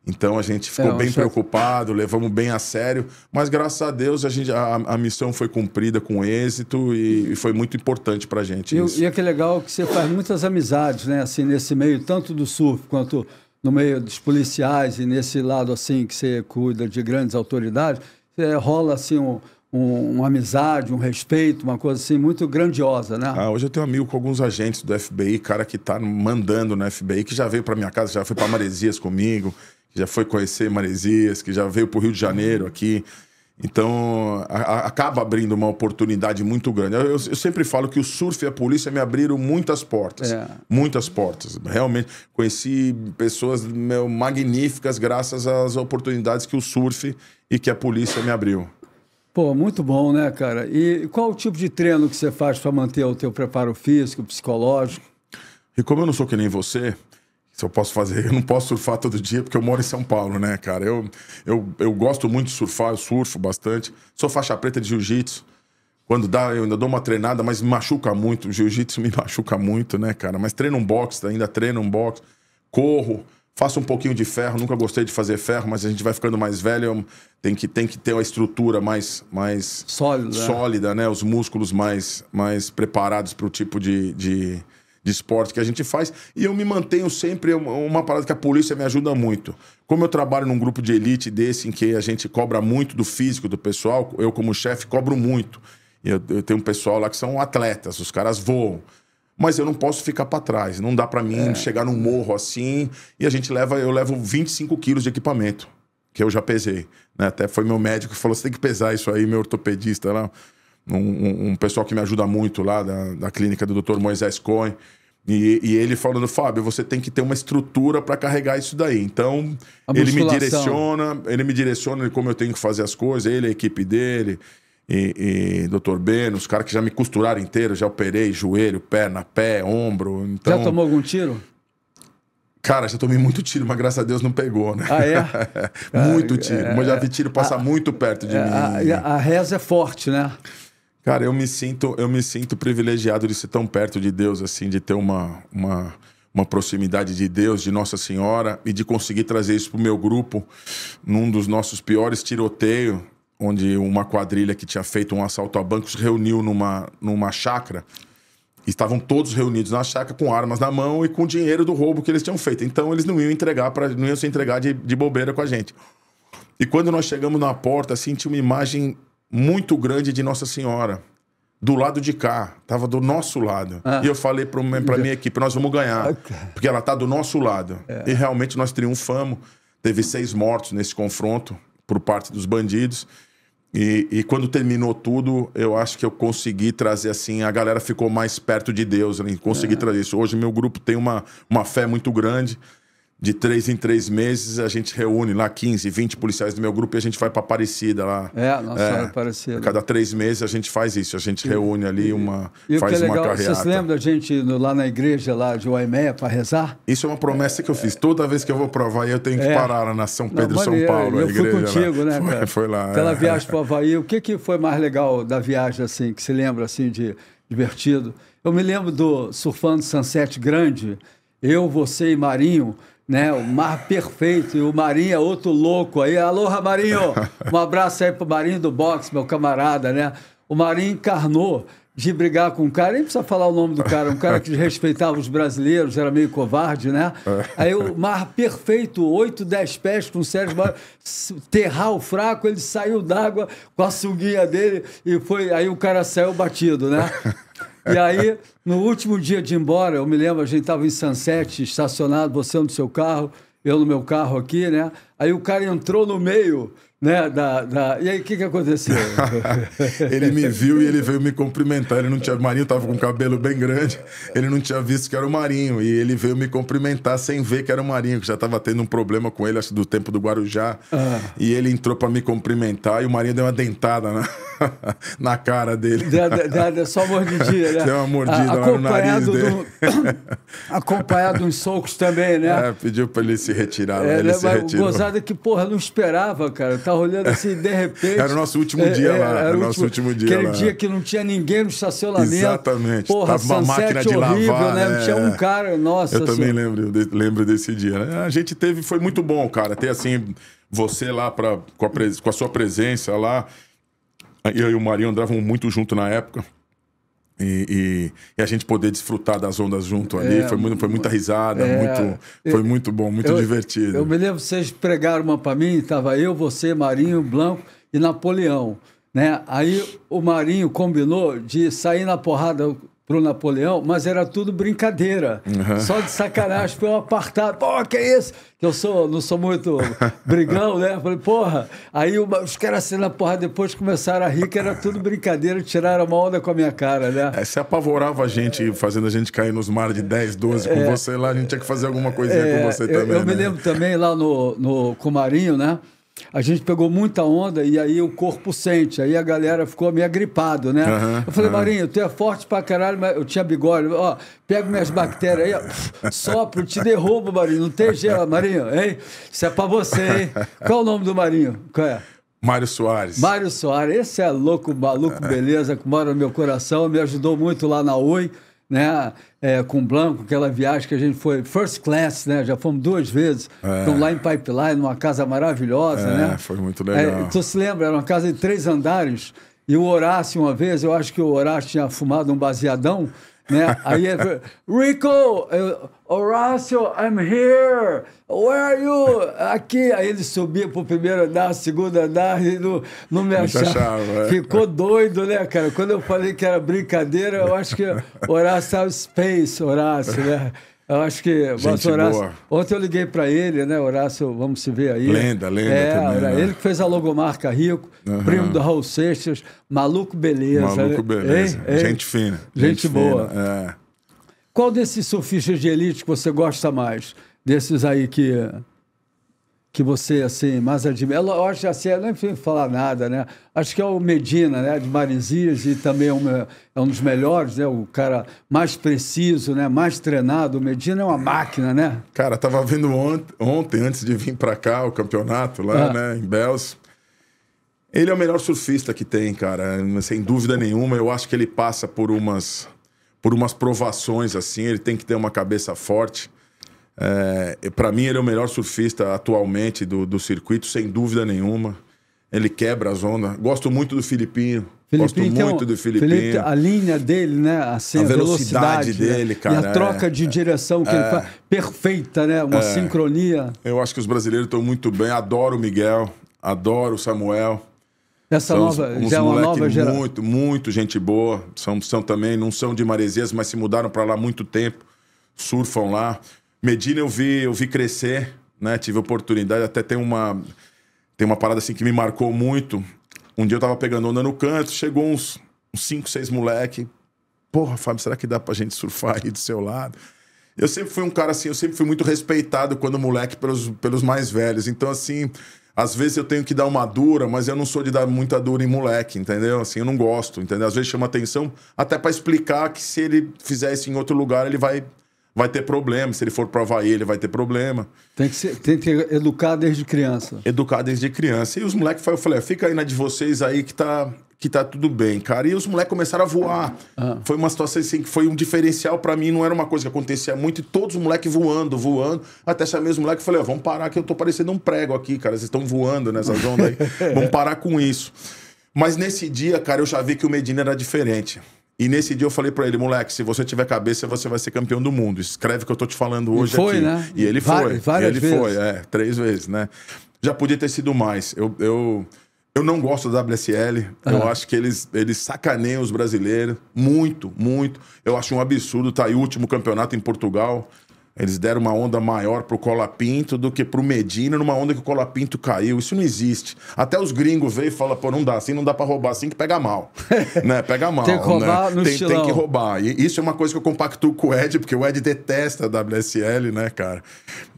Então a gente ficou é, bem preocupado, levamos bem a sério, mas graças a Deus a, gente, a, a missão foi cumprida com êxito e, e foi muito importante para a gente. E, e é que legal que você faz muitas amizades, né? Assim, nesse meio, tanto do surf quanto no meio dos policiais e nesse lado assim que você cuida de grandes autoridades, é, rola assim um, um, uma amizade, um respeito, uma coisa assim muito grandiosa, né? Ah, hoje eu tenho um amigo com alguns agentes do FBI, cara que tá mandando no FBI, que já veio para minha casa, já foi para Maresias comigo que já foi conhecer Maresias, que já veio para o Rio de Janeiro aqui. Então, a, a, acaba abrindo uma oportunidade muito grande. Eu, eu, eu, sempre falo que o surf e a polícia me abriram muitas portas. É. Muitas portas. Realmente, conheci pessoas meu, magníficas graças às oportunidades que o surf e que a polícia me abriu. Pô, muito bom, né, cara? E qual o tipo de treino que você faz para manter o teu preparo físico, psicológico? E como eu não sou que nem você, se eu posso fazer. Eu não posso surfar todo dia porque eu moro em São Paulo, né, cara? Eu, eu, eu gosto muito de surfar, eu surfo bastante. Sou faixa preta de jiu-jitsu. Quando dá, eu ainda dou uma treinada, mas me machuca muito. O jiu-jitsu me [laughs] machuca muito, né, cara? Mas treino um boxe, tá? ainda treino um boxe. Corro, faço um pouquinho de ferro. Nunca gostei de fazer ferro, mas a gente vai ficando mais velho. Tem que, tem que ter uma estrutura mais, mais sólida. Né? sólida, né? Os músculos mais, mais preparados para o tipo de, de de esporte que a gente faz. E eu me mantenho sempre uma, palavra parada que a polícia me ajuda muito. Como eu trabalho num grupo de elite desse em que a gente cobra muito do físico do pessoal, eu, como chefe, cobro muito. Eu, eu tenho um pessoal lá que são atletas, os caras voam mas eu não posso ficar para trás. Não dá para mim é. chegar num morro assim e a gente leva, eu levo 25 quilos de equipamento, que eu já pesei. Né? Até foi meu médico que falou: você tem que pesar isso aí, meu ortopedista lá um, um, pessoal que me ajuda muito lá da, da clínica do Dr. Moisés Cohen. E, e, ele falando, Fábio, você tem que ter uma estrutura para carregar isso daí. Então, ele me direciona, ele me direciona como eu tenho que fazer as coisas, ele, a equipe dele, e, e Dr. Ben os caras que já me costuraram inteiro, já operei joelho, perna, pé, ombro. Então... Já tomou algum tiro? Cara, já tomei muito tiro, mas graças a Deus não pegou, né? Ah, é? [laughs] muito tiro. É, mas já vi é, tiro passar a, muito perto de é, mim. A, a, reza é forte, né? Cara, eu me sinto, eu me sinto privilegiado de ser tão perto de Deus, assim, de ter uma, uma, uma proximidade de Deus, de Nossa Senhora, e de conseguir trazer isso para o meu grupo num dos nossos piores tiroteios, onde uma quadrilha que tinha feito um assalto a bancos reuniu numa, numa chácara. Estavam todos reunidos na chácara com armas na mão e com dinheiro do roubo que eles tinham feito. Então eles não iam entregar não iam se entregar de, de bobeira com a gente. E quando nós chegamos na porta, assim, uma imagem muito grande de Nossa Senhora. Do lado de cá, tava do nosso lado. Ah. E eu falei para minha equipe: nós vamos ganhar, porque ela tá do nosso lado. É. E realmente nós triunfamos. Teve seis mortos nesse confronto por parte dos bandidos. E, e, quando terminou tudo, eu acho que eu consegui trazer assim, a galera ficou mais perto de Deus, né? consegui é. trazer isso. Hoje meu grupo tem uma, uma fé muito grande de três em três meses, a gente reúne lá 15, 20 policiais do meu grupo e a gente vai para Aparecida lá. É, nossa, é, Aparecida. A cada três meses a gente faz isso, a gente reúne ali e, uma. E faz o que é legal, uma carreata. se lembra da gente indo lá na igreja lá de Oimeia para rezar? Isso é uma promessa que eu fiz. Toda vez que eu vou provar, eu tenho que é. parar na São Pedro e São Paulo. Eu a igreja fui contigo, lá. né? Cara? Foi, foi lá. É. Aquela viagem para o Havaí, o que, que foi mais legal da viagem, assim, que se lembra assim de divertido? Eu me lembro do surfando Sunset Grande, eu, você e Marinho né? O mar perfeito. E o Marinho é outro louco aí. Aloha, Marinho! [laughs] Um abraço aí pro Marinho do boxe, meu camarada, né? O Marinho encarnou de brigar com um cara, nem precisa falar o nome do cara, um cara que respeitava os brasileiros, era meio covarde, né? É. Aí o mar perfeito, oito dez pés com o Sérgio terrar terral fraco, ele saiu d'água com a sunguinha dele e foi. Aí o cara saiu batido, né? [laughs] E aí, no último dia de ir embora, eu me lembro, a gente estava em Sunset, estacionado, você no seu carro, eu no meu carro aqui, né? Aí o cara entrou no meio, né? Da, da... E aí, o que, que aconteceu? [laughs] ele me viu e ele veio me cumprimentar. Ele não tinha. O Marinho tava com o cabelo bem grande, ele não tinha visto que era o Marinho. E ele veio me cumprimentar sem ver que era o Marinho, que já tava tendo um problema com ele, acho do tempo do Guarujá. Ah. E ele entrou para me cumprimentar e o Marinho deu uma dentada, né? [laughs] na cara dele. Deu, só mordidinha, né? Deu uma mordida a, lá no nariz do, dele. [coughs] acompanhado uns socos também, né? É, pediu para ele se retirar, é, né? ele né? se mas retirou. Gozada é que, porra, não esperava, cara. Eu tá tava olhando assim, de repente... Era o nosso último é, dia é, lá. Era o nosso último, último dia aquele lá. Aquele dia que não tinha ninguém no estacionamento. Exatamente. Porra, tava uma máquina de horrível, lavar. Né? Não né? tinha um é. cara, nossa. Eu assim. também lembro, lembro desse dia. Né? A gente teve, foi muito bom, cara, ter assim você lá pra, com a, com, a sua presença lá eu e o Marinho andavam muito junto na época. E, e, e, a gente poder desfrutar das ondas junto ali. É, foi, muito, foi muita risada, é, muito, foi eu, muito bom, muito eu, divertido. Eu me lembro, vocês pregaram uma para mim, estava eu, você, Marinho, Blanco e Napoleão. Né? Aí o Marinho combinou de sair na porrada pro Napoleão, mas era tudo brincadeira, uhum. só de sacanagem, foi um apartado, pô, que é isso? Que Eu sou, não sou muito brigão, né? Falei, porra, aí uma, os caras assim na porra, depois começaram a rir, que era tudo brincadeira, tiraram uma onda com a minha cara, né? É, você apavorava a gente, fazendo a gente cair nos mares de 10, 12 com é. você lá, a gente tinha que fazer alguma coisinha é, com você também, Eu né? me lembro também lá no, no Comarinho, né? a gente pegou muita onda e aí o corpo sente. Aí a galera ficou meio agripado, né? Uhum, eu falei, uhum. Marinho, tu é forte pra caralho, mas eu tinha bigode. Ó, pega minhas bactérias aí, ó, sopro, te derrubo, Marinho. Não tem gelo, Marinho, hein? Isso é pra você, hein? Qual é o nome do Marinho? Qual é? Mário Soares. Mário Soares, esse é louco, maluco, beleza, que mora no meu coração, me ajudou muito lá na Oi né? É, com o Blanco, aquela viagem que a gente foi first class, né? Já fomos duas vezes. É. Então, lá em Pipeline, numa casa maravilhosa, é, né? Foi muito legal. É, tu se lembra? Era uma casa de três andares. E o Horácio, uma vez, eu acho que o Horácio tinha fumado um baseadão. Né? Aí ele falou, Rico, Horacio, Horácio, I'm here, where are you? Aqui. Aí ele subia pro primeiro andar, segundo andar, e não, não me achava. achava. É. Ficou doido, né, cara? Quando eu falei que era brincadeira, eu acho que Horácio sabe space, Horácio, né? Eu acho que Gente Horácio, boa. ontem eu liguei para ele, né, Horácio, vamos se ver aí. Lenda, lenda é, também. Era né? ele que fez a logomarca Rico, uhum. primo do Raul Seixas, maluco beleza. Maluco né? beleza. Ei, ei. Gente fina. Gente, Gente boa. Fina, é. Qual desses surfistas de elite que você gosta mais? Desses aí que que você, assim, mais admira. Eu acho assim, eu nem fui falar nada, né? Acho que é o Medina, né? De Marizias, e também é um, é um dos melhores, né? O cara mais preciso, né? Mais treinado. O Medina é uma máquina, né? Cara, tava vendo ontem, ontem antes de vir para cá, o campeonato lá, ah. né? Em Bells. Ele é o melhor surfista que tem, cara. Sem dúvida nenhuma. Eu acho que ele passa por umas, por umas provações, assim. Ele tem que ter uma cabeça forte é, para mim, ele é o melhor surfista atualmente do, do circuito, sem dúvida nenhuma. Ele quebra as ondas. Gosto muito do Filipinho. Filipinho, Gosto é muito um, do Filipinho. a linha dele, né? Assim, a, velocidade, velocidade né? dele, né? cara. E a é. troca é, de direção que é, ele faz. Perfeita, né? Uma é, sincronia. Eu acho que os brasileiros estão muito bem. Adoro o Miguel, adoro o Samuel. Essa são nova, uns, uns já é uma nova geração. Muito, muito gente boa. São, são também, não são de Maresias, mas se mudaram para lá há muito tempo. Surfam lá. Medina eu vi, eu vi crescer, né? Tive oportunidade, até tem uma tem uma parada assim que me marcou muito. Um dia eu tava pegando onda no canto, chegou uns, uns cinco, seis moleque. Porra, Fábio, será que dá pra gente surfar aí do seu lado? Eu sempre fui um cara assim, eu sempre fui muito respeitado quando moleque pelos, pelos mais velhos. Então, assim, às vezes eu tenho que dar uma dura, mas eu não sou de dar muita dura em moleque, entendeu? Assim, eu não gosto, entendeu? Às vezes chama atenção até para explicar que se ele fizer isso em outro lugar, ele vai vai ter problema. Se ele for para Havaí, ele vai ter problema. Tem que, ser, tem que educar desde criança. Educar desde criança. E os moleques, eu falei, ah, fica aí na de vocês aí que tá, que tá tudo bem, cara. E os moleques começaram a voar. Ah. Foi uma situação assim que foi um diferencial para mim, não era uma coisa que acontecia muito. E todos os moleques voando, voando. Até chamei os moleques eu falei, vamos parar que eu tô parecendo um prego aqui, cara. Vocês estão voando nessa zona aí. [laughs] vamos parar com isso. Mas nesse dia, cara, eu já vi que o Medina era diferente. E nesse dia eu falei para ele, moleque, se você tiver cabeça, você vai ser campeão do mundo. Escreve o que eu tô te falando hoje foi, aqui. Né? E ele foi. Várias e ele vezes. foi, é, três vezes, né? Já podia ter sido mais. Eu, eu, eu não gosto da WSL. Eu acho que eles, eles sacaneiam os brasileiros. Muito, muito. Eu acho um absurdo estar tá aí o último campeonato em Portugal. Eles deram uma onda maior pro Colapinto do que pro Medina, numa onda que o Colapinto caiu. Isso não existe. Até os gringos veem e falam, pô, não dá assim, não dá para roubar assim, que pega mal. [laughs] né? Pega mal. Tem que roubar né? no tem, tem que roubar. E isso é uma coisa que eu compactuo com o Ed, porque o Ed detesta a WSL, né, cara?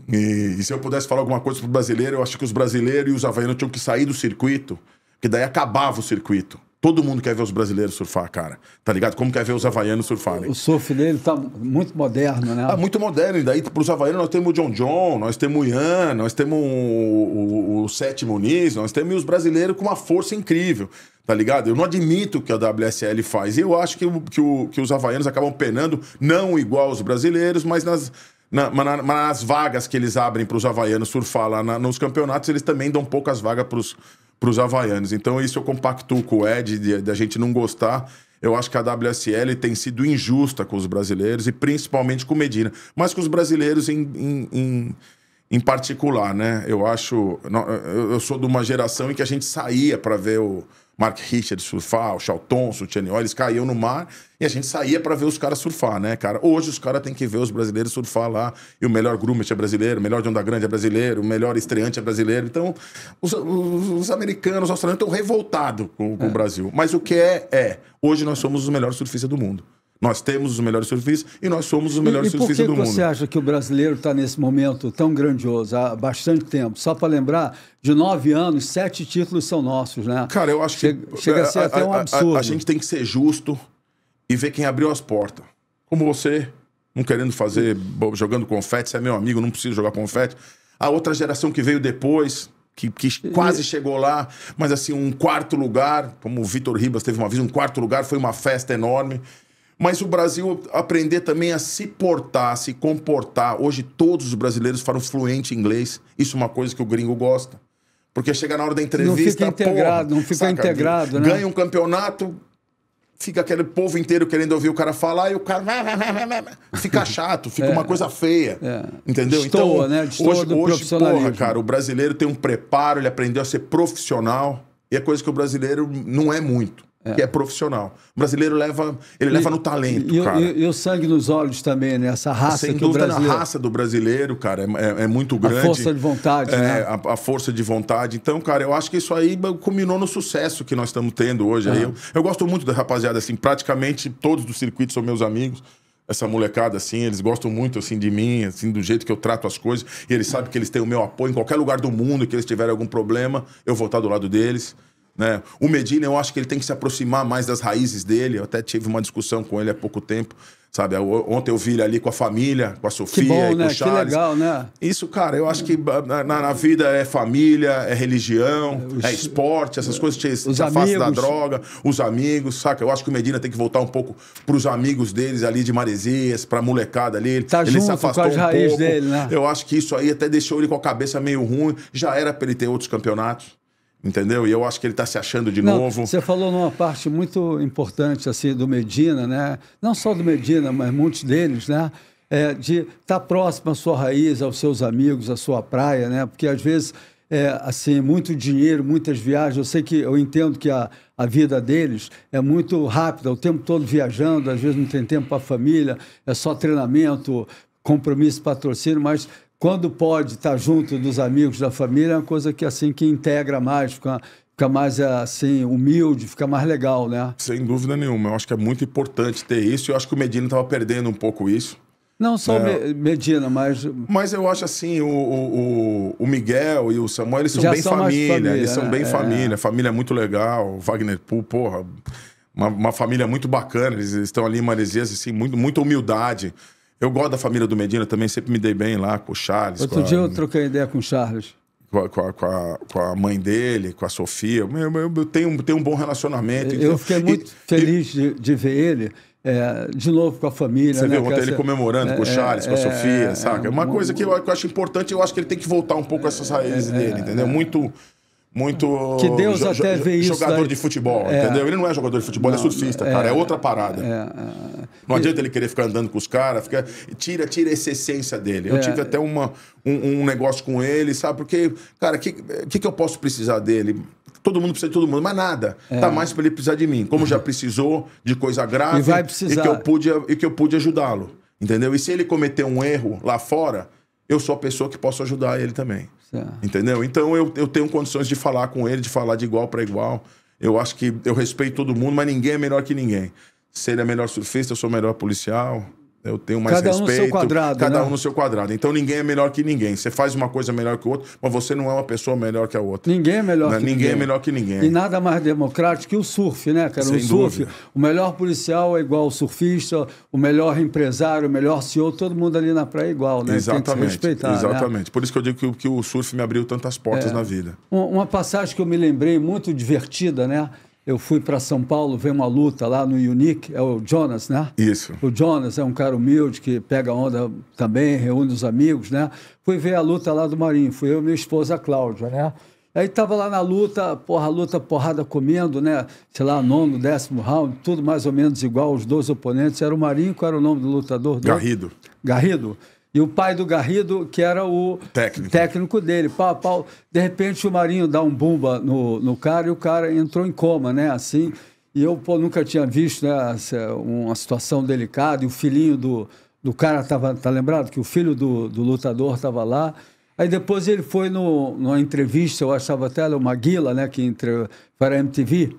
E, e se eu pudesse falar alguma coisa pro brasileiro, eu acho que os brasileiros e os havaianos tinham que sair do circuito, que daí acabava o circuito. Todo mundo quer ver os brasileiros surfar, cara. Tá ligado? Como quer ver os havaianos surfarem. O surf dele tá muito moderno, né? Ah, muito moderno. E daí, pros havaianos, nós temos o John John, nós temos o Ian, nós temos o, o, o Sete Muniz, nós temos os brasileiros com uma força incrível tá ligado? Eu não admito o que a WSL faz. e Eu acho que, que, o, que os havaianos acabam penando, não igual os brasileiros, mas nas, na, nas vagas que eles abrem para os havaianos surfar lá na, nos campeonatos, eles também dão poucas vagas para os para os havaianos. Então, isso eu compactuo com o Ed, da gente não gostar. Eu acho que a WSL tem sido injusta com os brasileiros e principalmente com Medina, mas com os brasileiros em, em, em, em particular, né? Eu acho. Eu sou de uma geração em que a gente saía para ver o Mark Richards surfar, o Charltonson, o Chaniol, eles caíam no mar e a gente saía para ver os caras surfar, né, cara? Hoje os caras têm que ver os brasileiros surfar lá e o melhor groomer é brasileiro, o melhor de onda grande é brasileiro, o melhor estreante é brasileiro. Então, os, os, os americanos, os australianos estão revoltados com, com é. o Brasil. Mas o que é, é, hoje nós somos os melhores surfistas do mundo. Nós temos os melhores surfistas e nós somos os melhores e, e surfistas do mundo. Por que você acha que o brasileiro está nesse momento tão grandioso há bastante tempo? Só para lembrar, de nove anos, sete títulos são nossos, né? Cara, eu acho chega, que. É, chega a ser a, até um absurdo. A, a, a gente tem que ser justo e ver quem abriu as portas. Como você, não querendo fazer, jogando confete, você é meu amigo, não precisa jogar confete. A outra geração que veio depois, que, que, quase chegou lá, mas assim, um quarto lugar, como o Vitor Ribas teve uma vez, um quarto lugar foi uma festa enorme mas o Brasil aprender também a se portar, a se comportar. Hoje todos os brasileiros falam fluente inglês. Isso é uma coisa que o gringo gosta. Porque chega na hora da entrevista. Não fica integrado, porra, não fica saca, integrado, né? Ganha um campeonato, fica aquele povo inteiro querendo ouvir o cara falar e o cara fica [laughs] chato, fica é, uma coisa feia. É. Entendeu? então, né? hoje, do hoje porra, cara, o brasileiro tem um preparo, ele aprendeu a ser profissional e é coisa que o brasileiro não é muito é. que é profissional. O brasileiro leva, ele e, leva no talento, e, cara. E, e, o sangue nos olhos também, né? Essa raça Sem dúvida, brasileiro... a raça do brasileiro, cara, é, é, é, muito grande. A força de vontade, é, né? A, a, força de vontade. Então, cara, eu acho que isso aí culminou no sucesso que nós estamos tendo hoje. aí. É. Eu, eu gosto muito da rapaziada, assim, praticamente todos do circuito são meus amigos essa molecada, assim, eles gostam muito, assim, de mim, assim, do jeito que eu trato as coisas. E eles sabem que eles têm o meu apoio em qualquer lugar do mundo, que eles tiverem algum problema, eu vou estar do lado deles. Né? O Medina, eu acho que ele tem que se aproximar mais das raízes dele. Eu até tive uma discussão com ele há pouco tempo. Sabe, ontem eu vi ele ali com a família, com a Sofia bom, e né? o Charles. Que legal, né? Isso, cara, eu acho que ah, na, na vida é família, é religião, é, os, é esporte, essas é, coisas te, te afastam da droga, os amigos, saca? Eu acho que o Medina tem que voltar um pouco pros amigos deles ali de Maresias, pra molecada ali. Ele, tá ele junto, se afastou com as um raízes pouco. dele, né? Eu acho que isso aí até deixou ele com a cabeça meio ruim. Já era pra ele ter outros campeonatos. Entendeu? E eu acho que ele está se achando de não, novo. Você falou numa parte muito importante assim do Medina, né? Não só do Medina, mas muitos deles, né? É, de estar tá próximo à sua raiz, aos seus amigos, à sua praia, né? Porque às vezes é, assim muito dinheiro, muitas viagens. Eu sei que eu entendo que a, a vida deles é muito rápida, o tempo todo viajando. Às vezes não tem tempo para a família, é só treinamento, compromisso, patrocínio, mas quando pode estar junto dos amigos da família, é uma coisa que assim que integra mais, fica, fica mais eh, assim humilde, fica mais legal, né? Sem dúvida nenhuma, eu acho que é muito importante ter isso. Eu acho que o Medina estava perdendo um pouco isso. Não só é. Medina, mas. Mas eu acho assim, o, o, o Miguel e o Samuel, eles são Já bem são família, família, Eles são né? bem é. família. Família é muito legal. Wagner Pool, porra, uma, uma, família muito bacana. Eles estão ali em Maresias, assim, muito, muita humildade. Eu gosto da família do Medina também, sempre me dei bem lá com o Charles. Outro a... dia eu troquei ideia com o Charles. Com a, com, a, com a, mãe dele, com a Sofia. Eu, eu, eu tenho, tenho um bom relacionamento. Eu então. fiquei muito e, feliz e... De, de, ver ele. É, de novo com a família. Você né? viu ontem ele comemorando é, com o é, Charles, é, com a é, Sofia, é, saca? Uma coisa que eu, que eu, acho importante, eu acho que ele tem que voltar um pouco a essas raízes dele, entendeu? Muito muito que Deus até vê jogador isso jogador de futebol, é. entendeu? Ele não é jogador de futebol, não, ele é surfista, é, cara, é outra parada. É, não adianta ele querer ficar andando com os caras, fica... tira, tira essa essência dele. Eu é. tive até uma, um, um, negócio com ele, sabe? Porque, cara, o que, que, que eu posso precisar dele? Todo mundo precisa de todo mundo, mas nada. É. Tá mais para ele precisar de mim. Como já precisou de coisa grave e, vai precisar. e que eu pude, pude ajudá-lo. Entendeu? E se ele cometer um erro lá fora, eu sou a pessoa que posso ajudar ele também. Certo. Entendeu? Então eu, eu tenho condições de falar com ele, de falar de igual para igual. Eu acho que eu respeito todo mundo, mas ninguém é melhor que ninguém se ele é melhor surfista, eu sou melhor policial. Eu tenho mais cada respeito. Cada um no seu quadrado. Cada né? um no seu quadrado. Então ninguém é melhor que ninguém. Você faz uma coisa melhor que o outro, mas você não é uma pessoa melhor que a outra. Ninguém é melhor não, que ninguém. É ninguém é melhor que ninguém. E nada mais democrático que o surf, né, cara? Sem o surf. Dúvida. O melhor policial é igual ao surfista, o melhor empresário, o melhor CEO, todo mundo ali na praia é igual, né? Exatamente. Tem que respeitar. Né? Exatamente. Né? Por isso que eu digo que, que o surf me abriu tantas portas é. na vida. uma passagem que eu me lembrei muito divertida, né? eu fui para São Paulo ver uma luta lá no Unique, é o Jonas, né? Isso. O Jonas é um cara humilde que pega onda também, reúne os amigos, né? Fui ver a luta lá do Marinho, fui eu e minha esposa Cláudia, né? Aí tava lá na luta, porra, luta, porrada comendo, né? Sei lá, nono, décimo round, tudo mais ou menos igual, os dois oponentes. Era o Marinho, qual era o nome do lutador? Garrido. Garrido. E o pai do Garrido, que era o técnico, técnico dele. Pau, pau. De repente o Marinho dá um bumba no, no cara e o cara entrou em coma, né? Assim. E eu pô, nunca tinha visto né, uma situação delicada. E o filhinho do, do cara tava, tá lembrado? Que o filho do, do lutador estava lá. Aí depois ele foi no, numa entrevista, eu achava até o Maguila, né? Que entre, para a MTV.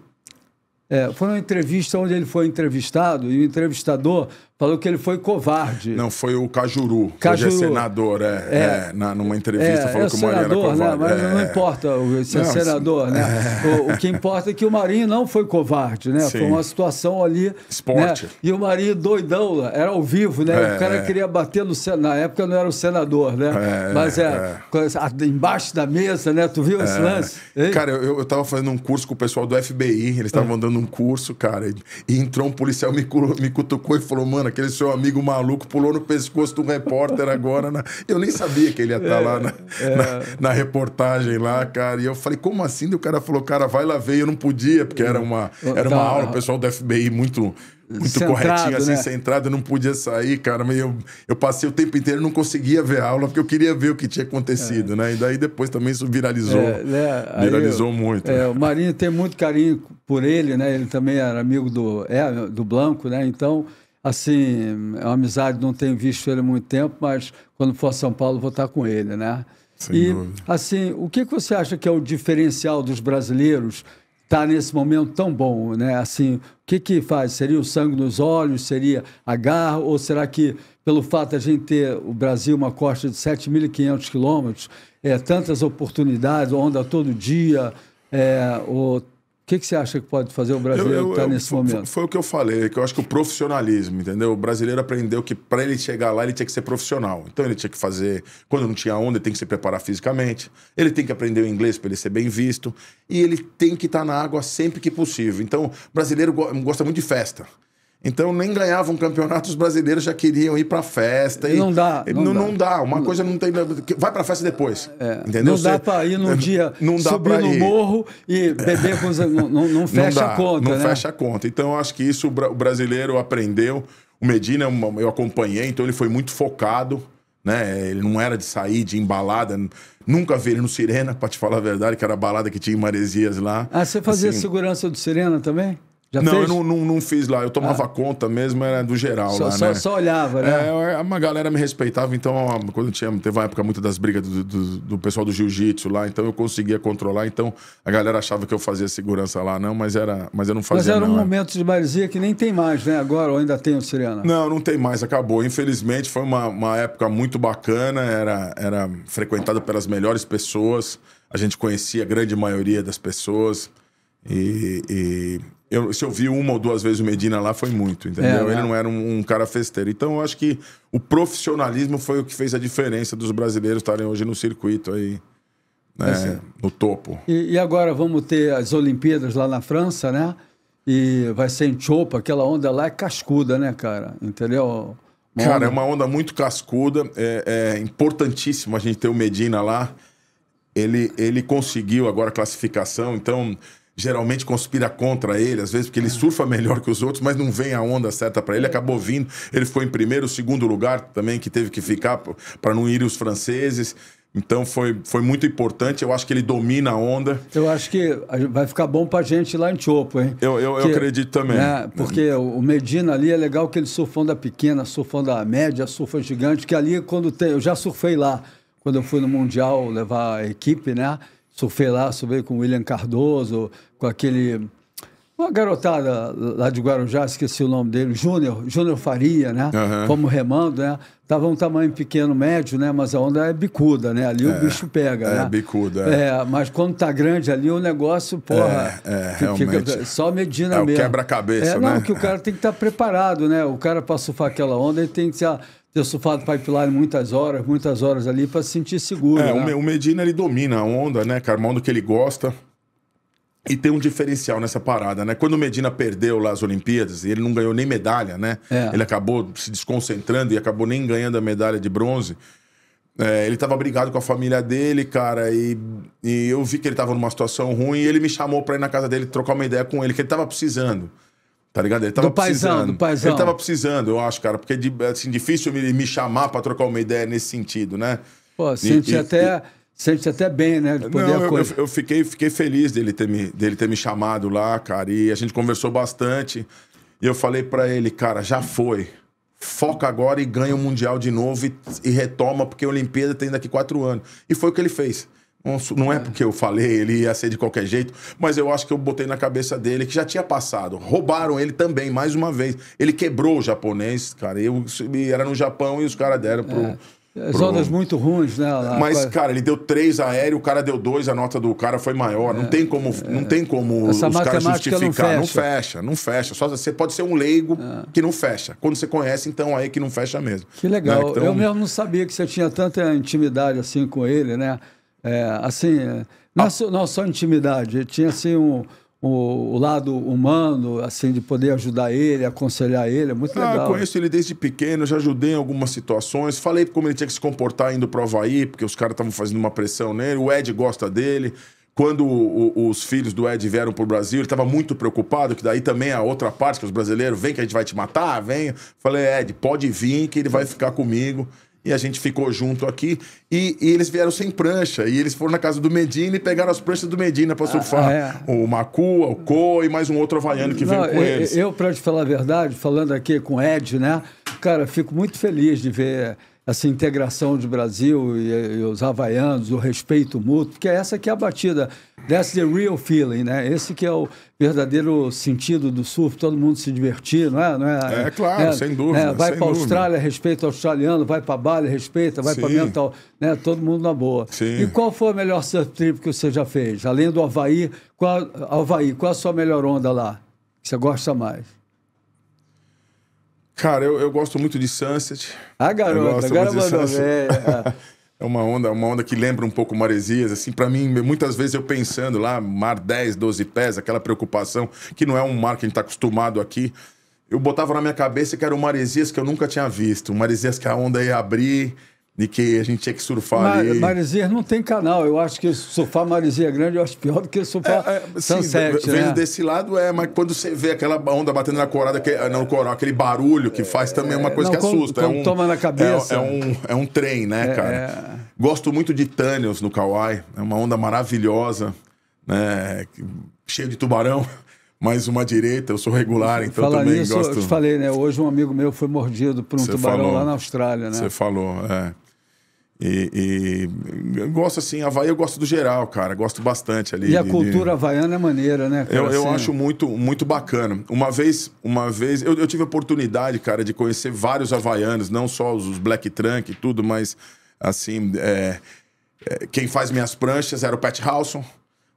É, foi uma entrevista onde ele foi entrevistado e o entrevistador falou que ele foi covarde. Não, foi o Cajuru, Cajuru. que hoje é senador, é, é. é na, numa entrevista é, falou é que o Marinho era covarde. Né? Mas não importa se é senador, né? O, o, que importa é que o Marinho não foi covarde, né? Sim. Foi uma situação ali... Esporte. Né? E o Marinho doidão, era ao vivo, né? o é. cara queria bater no sen na época não era o senador, né? É, Mas é, embaixo da mesa, né? Tu viu esse lance? Hein? Cara, eu, eu tava fazendo um curso com o pessoal do FBI, eles estavam ah. dando um curso, cara, e, e entrou um policial, me, me cutucou e falou, mano, aquele seu amigo maluco pulou no pescoço do repórter agora. Na... Né? Eu nem sabia que ele ia estar tá é, lá na, é. na, na, reportagem lá, cara. E eu falei, como assim? E o cara falou, cara, vai lá ver. Eu não podia, porque era uma, era uma tá. aula, o pessoal do FBI muito muito centrado, corretinho, assim, né? centrado, eu não podia sair, cara. Mas eu, eu passei o tempo inteiro não conseguia ver a aula, porque eu queria ver o que tinha acontecido, é. né? E daí depois também isso viralizou. É, né? Viralizou eu, muito. É, O Marinho tem muito carinho por ele, né? Ele também era amigo do, é, do Blanco, né? Então assim, é uma amizade, não tenho visto ele há muito tempo, mas quando for a São Paulo vou estar com ele, né? Sem e, dúvida. assim, o que, que você acha que é o diferencial dos brasileiros estar tá nesse momento tão bom, né? Assim, o que que faz? Seria o sangue nos olhos? Seria a garra? Ou será que, pelo fato de a gente ter o Brasil uma costa de 7.500 quilômetros, é, tantas oportunidades, onda todo dia, é, ou o que, que, você acha que pode fazer o brasileiro estar tá nesse momento? Foi o que eu falei, que eu acho que o profissionalismo, entendeu? O brasileiro aprendeu que para ele chegar lá ele tinha que ser profissional. Então ele tinha que fazer, quando não tinha onda, ele tem que se preparar fisicamente, ele tem que aprender o inglês para ele ser bem visto, e ele tem que estar tá na água sempre que possível. Então, o brasileiro gosta muito de festa. Então nem ganhavam campeonatos brasileiros, já queriam ir para festa. E, e não dá. Não, não, dá. não dá. Uma coisa não tem. Vai para festa depois. É, entendeu? Não dá para ir num [laughs] dia não dá subir no ir. morro e beber com os. não, [laughs] não fecha dá, a conta. Não né? fecha a conta. Então acho que isso o brasileiro aprendeu. O Medina, eu acompanhei, então ele foi muito focado. Né? Ele não era de sair, de embalada. Nunca vi ele no Sirena, para te falar a verdade, que era a balada que tinha em Maresias lá. Ah, você fazia assim, segurança do Sirena também? Já não, fez? eu não, não, não, fiz lá. Eu tomava ah. conta mesmo, era do geral só, lá, só, né? Só olhava, né? É, uma galera me respeitava, então, quando tinha, teve uma época muito das brigas do, do, do pessoal do jiu-jitsu lá, então eu conseguia controlar, então a galera achava que eu fazia segurança lá, não, mas era, mas eu não fazia Mas era não, um é. momento de maresia que nem tem mais, né? Agora, ou ainda tem o Siriana? Não, não tem mais, acabou. Infelizmente, foi uma, uma época muito bacana, era, era frequentada pelas melhores pessoas, a gente conhecia a grande maioria das pessoas, e, e eu, se eu vi uma ou duas vezes o Medina lá, foi muito, entendeu? É, ele é. não era um, um, cara festeiro. Então, eu acho que o profissionalismo foi o que fez a diferença dos brasileiros estarem hoje no circuito aí, né? É assim. No topo. E, e, agora vamos ter as Olimpíadas lá na França, né? E vai ser em Chopa, aquela onda lá é cascuda, né, cara? Entendeu? Uma cara, onda... é uma onda muito cascuda. É, é importantíssimo a gente ter o Medina lá. Ele, ele conseguiu agora a classificação, então geralmente conspira contra ele, às vezes porque ele é. surfa melhor que os outros, mas não vem a onda certa para ele, é. acabou vindo. Ele ficou em primeiro, segundo lugar também, que teve que ficar para não ir os franceses. Então foi, foi muito importante. Eu acho que ele domina a onda. Eu acho que vai ficar bom para gente lá em Chopo, hein? Eu, eu, que, eu acredito também. Né, porque o Medina ali é legal que ele surfão da pequena, surfão da média, surfa gigante, que ali quando tem. Eu já surfei lá, quando eu fui no Mundial levar a equipe, né? surfei lá, surfei com o William Cardoso, com aquele. Uma garotada lá de Guarujá, esqueci o nome dele, Júnior, Júnior Faria, né? Uhum. Fomos remando, né? Tava um tamanho pequeno, médio, né? Mas a onda é bicuda, né? Ali é, o bicho pega, é, né? bicuda. É. é. mas quando tá grande ali, o negócio, porra... É, é fica, só medina é, mesmo. É o quebra-cabeça, é, não, né? Não, que o cara é. tem que estar tá preparado, né? O cara pra surfar aquela onda, ele tem que ser ter surfado pipeline muitas horas, muitas horas ali para se sentir seguro. É, né? o Medina ele domina a onda, né, Carmão do que ele gosta. E tem um diferencial nessa parada, né? Quando o Medina perdeu lá as Olimpíadas, ele não ganhou nem medalha, né? É. Ele acabou se desconcentrando e acabou nem ganhando a medalha de bronze. É, ele tava brigado com a família dele, cara, e, e eu vi que ele tava numa situação ruim e ele me chamou pra ir na casa dele trocar uma ideia com ele, que ele tava precisando. Tá ligado? Ele tava do paizão, precisando. do paizão. Ele tava precisando, eu acho, cara, porque é assim, difícil me, me chamar pra trocar uma ideia nesse sentido, né? Pô, sente até. E... Sente até bem, né? De poder Não, eu, eu, eu, fiquei, fiquei feliz dele ter, me, dele ter me chamado lá, cara. E a gente conversou bastante. E eu falei para ele, cara, já foi. Foca agora e ganha o Mundial de novo e, e retoma, porque a Olimpíada tem daqui quatro anos. E foi o que ele fez. Não é, é porque eu falei, ele ia ser de qualquer jeito, mas eu acho que eu botei na cabeça dele que já tinha passado. Roubaram ele também, mais uma vez. Ele quebrou o japonês, cara. Eu, era no Japão e os caras deram pro. É. Zonas pro... muito ruins, né? Lá, Mas, quase... cara, ele deu três aéreo, o cara deu dois, a nota do cara foi maior. É, não tem como, é. não tem como Essa os caras justificar. Não fecha. não fecha, não fecha. Só você pode ser um leigo é. que não fecha. Quando você conhece, então aí que não fecha mesmo. Que legal. Né? Então... Eu mesmo não sabia que você tinha tanta intimidade assim com ele, né? É, assim, é, é ah. não é só, não intimidade, tinha assim um, o, o, lado humano, assim, de poder ajudar ele, aconselhar ele, é muito ah, legal. Eu conheço ele desde pequeno, já ajudei em algumas situações, falei como ele tinha que se comportar indo pro Havaí, porque os caras estavam fazendo uma pressão nele, o Ed gosta dele. Quando o, o, os filhos do Ed vieram pro Brasil, ele estava muito preocupado, que daí também a outra parte, que os brasileiros, vem que a gente vai te matar, vem. Falei, Ed, pode vir que ele vai ficar comigo e a gente ficou junto aqui. E, e, eles vieram sem prancha. E eles foram na casa do Medina e pegaram as pranchas do Medina para surfar. Ah, é. O Macua, o Co e mais um outro havaiano que veio com eu, eles. Eu, para te falar a verdade, falando aqui com o Ed, né? Cara, fico muito feliz de ver essa integração de Brasil e, e, os havaianos, o respeito mútuo, porque é essa que é a batida. That's the real feeling, né? Esse que é o verdadeiro sentido do surf, todo mundo se divertir, não é? Não é, é claro, é, sem dúvida. Né? Vai para a Austrália, respeita o australiano, vai para Bali, respeita, vai para Mental, né? todo mundo na boa. Sim. E qual foi a melhor surf trip que você já fez? Além do Havaí, qual, Havaí, qual a sua melhor onda lá? Que você gosta mais? Cara, eu, eu gosto muito de Sunset. Ah, garota, de sunset. É. [laughs] é uma onda, uma onda que lembra um pouco Maresias, assim, para mim, muitas vezes eu pensando lá, mar 10, 12 pés, aquela preocupação, que não é um mar que a gente tá acostumado aqui, eu botava na minha cabeça que era o Maresias que eu nunca tinha visto, o Maresias que a onda ia abrir, de que a gente tinha que surfar Mar, ali. Marizia não tem canal. Eu acho que surfar Marizia Grande eu acho pior do que surfar é, é, Sunset, sim, né? Vendo desse lado, é, mas quando você vê aquela onda batendo na corada, que, eh, não, coral, aquele barulho que faz também é uma é, coisa não, que assusta. é um, toma na é cabeça. É, é, um, é um trem, né, é, cara? Gosto muito de Tânios no Kauai. É uma onda maravilhosa, né? Cheio de tubarão. [laughs] Mais uma direita, eu sou regular, então Falar também nisso, gosto... Eu te falei, né? Hoje um amigo meu foi mordido por um Cê tubarão falou. lá na Austrália, né? Você falou, é. E, e gosto assim, Havaí eu gosto do geral, cara, gosto bastante ali. E a de, cultura de... havaiana é maneira, né? Cara, eu, eu assim... acho muito, muito bacana. Uma vez, uma vez, eu, eu, tive a oportunidade, cara, de conhecer vários havaianos, não só os, os Black Trunk e tudo, mas assim, é, é, quem faz minhas pranchas era o Pat Halson,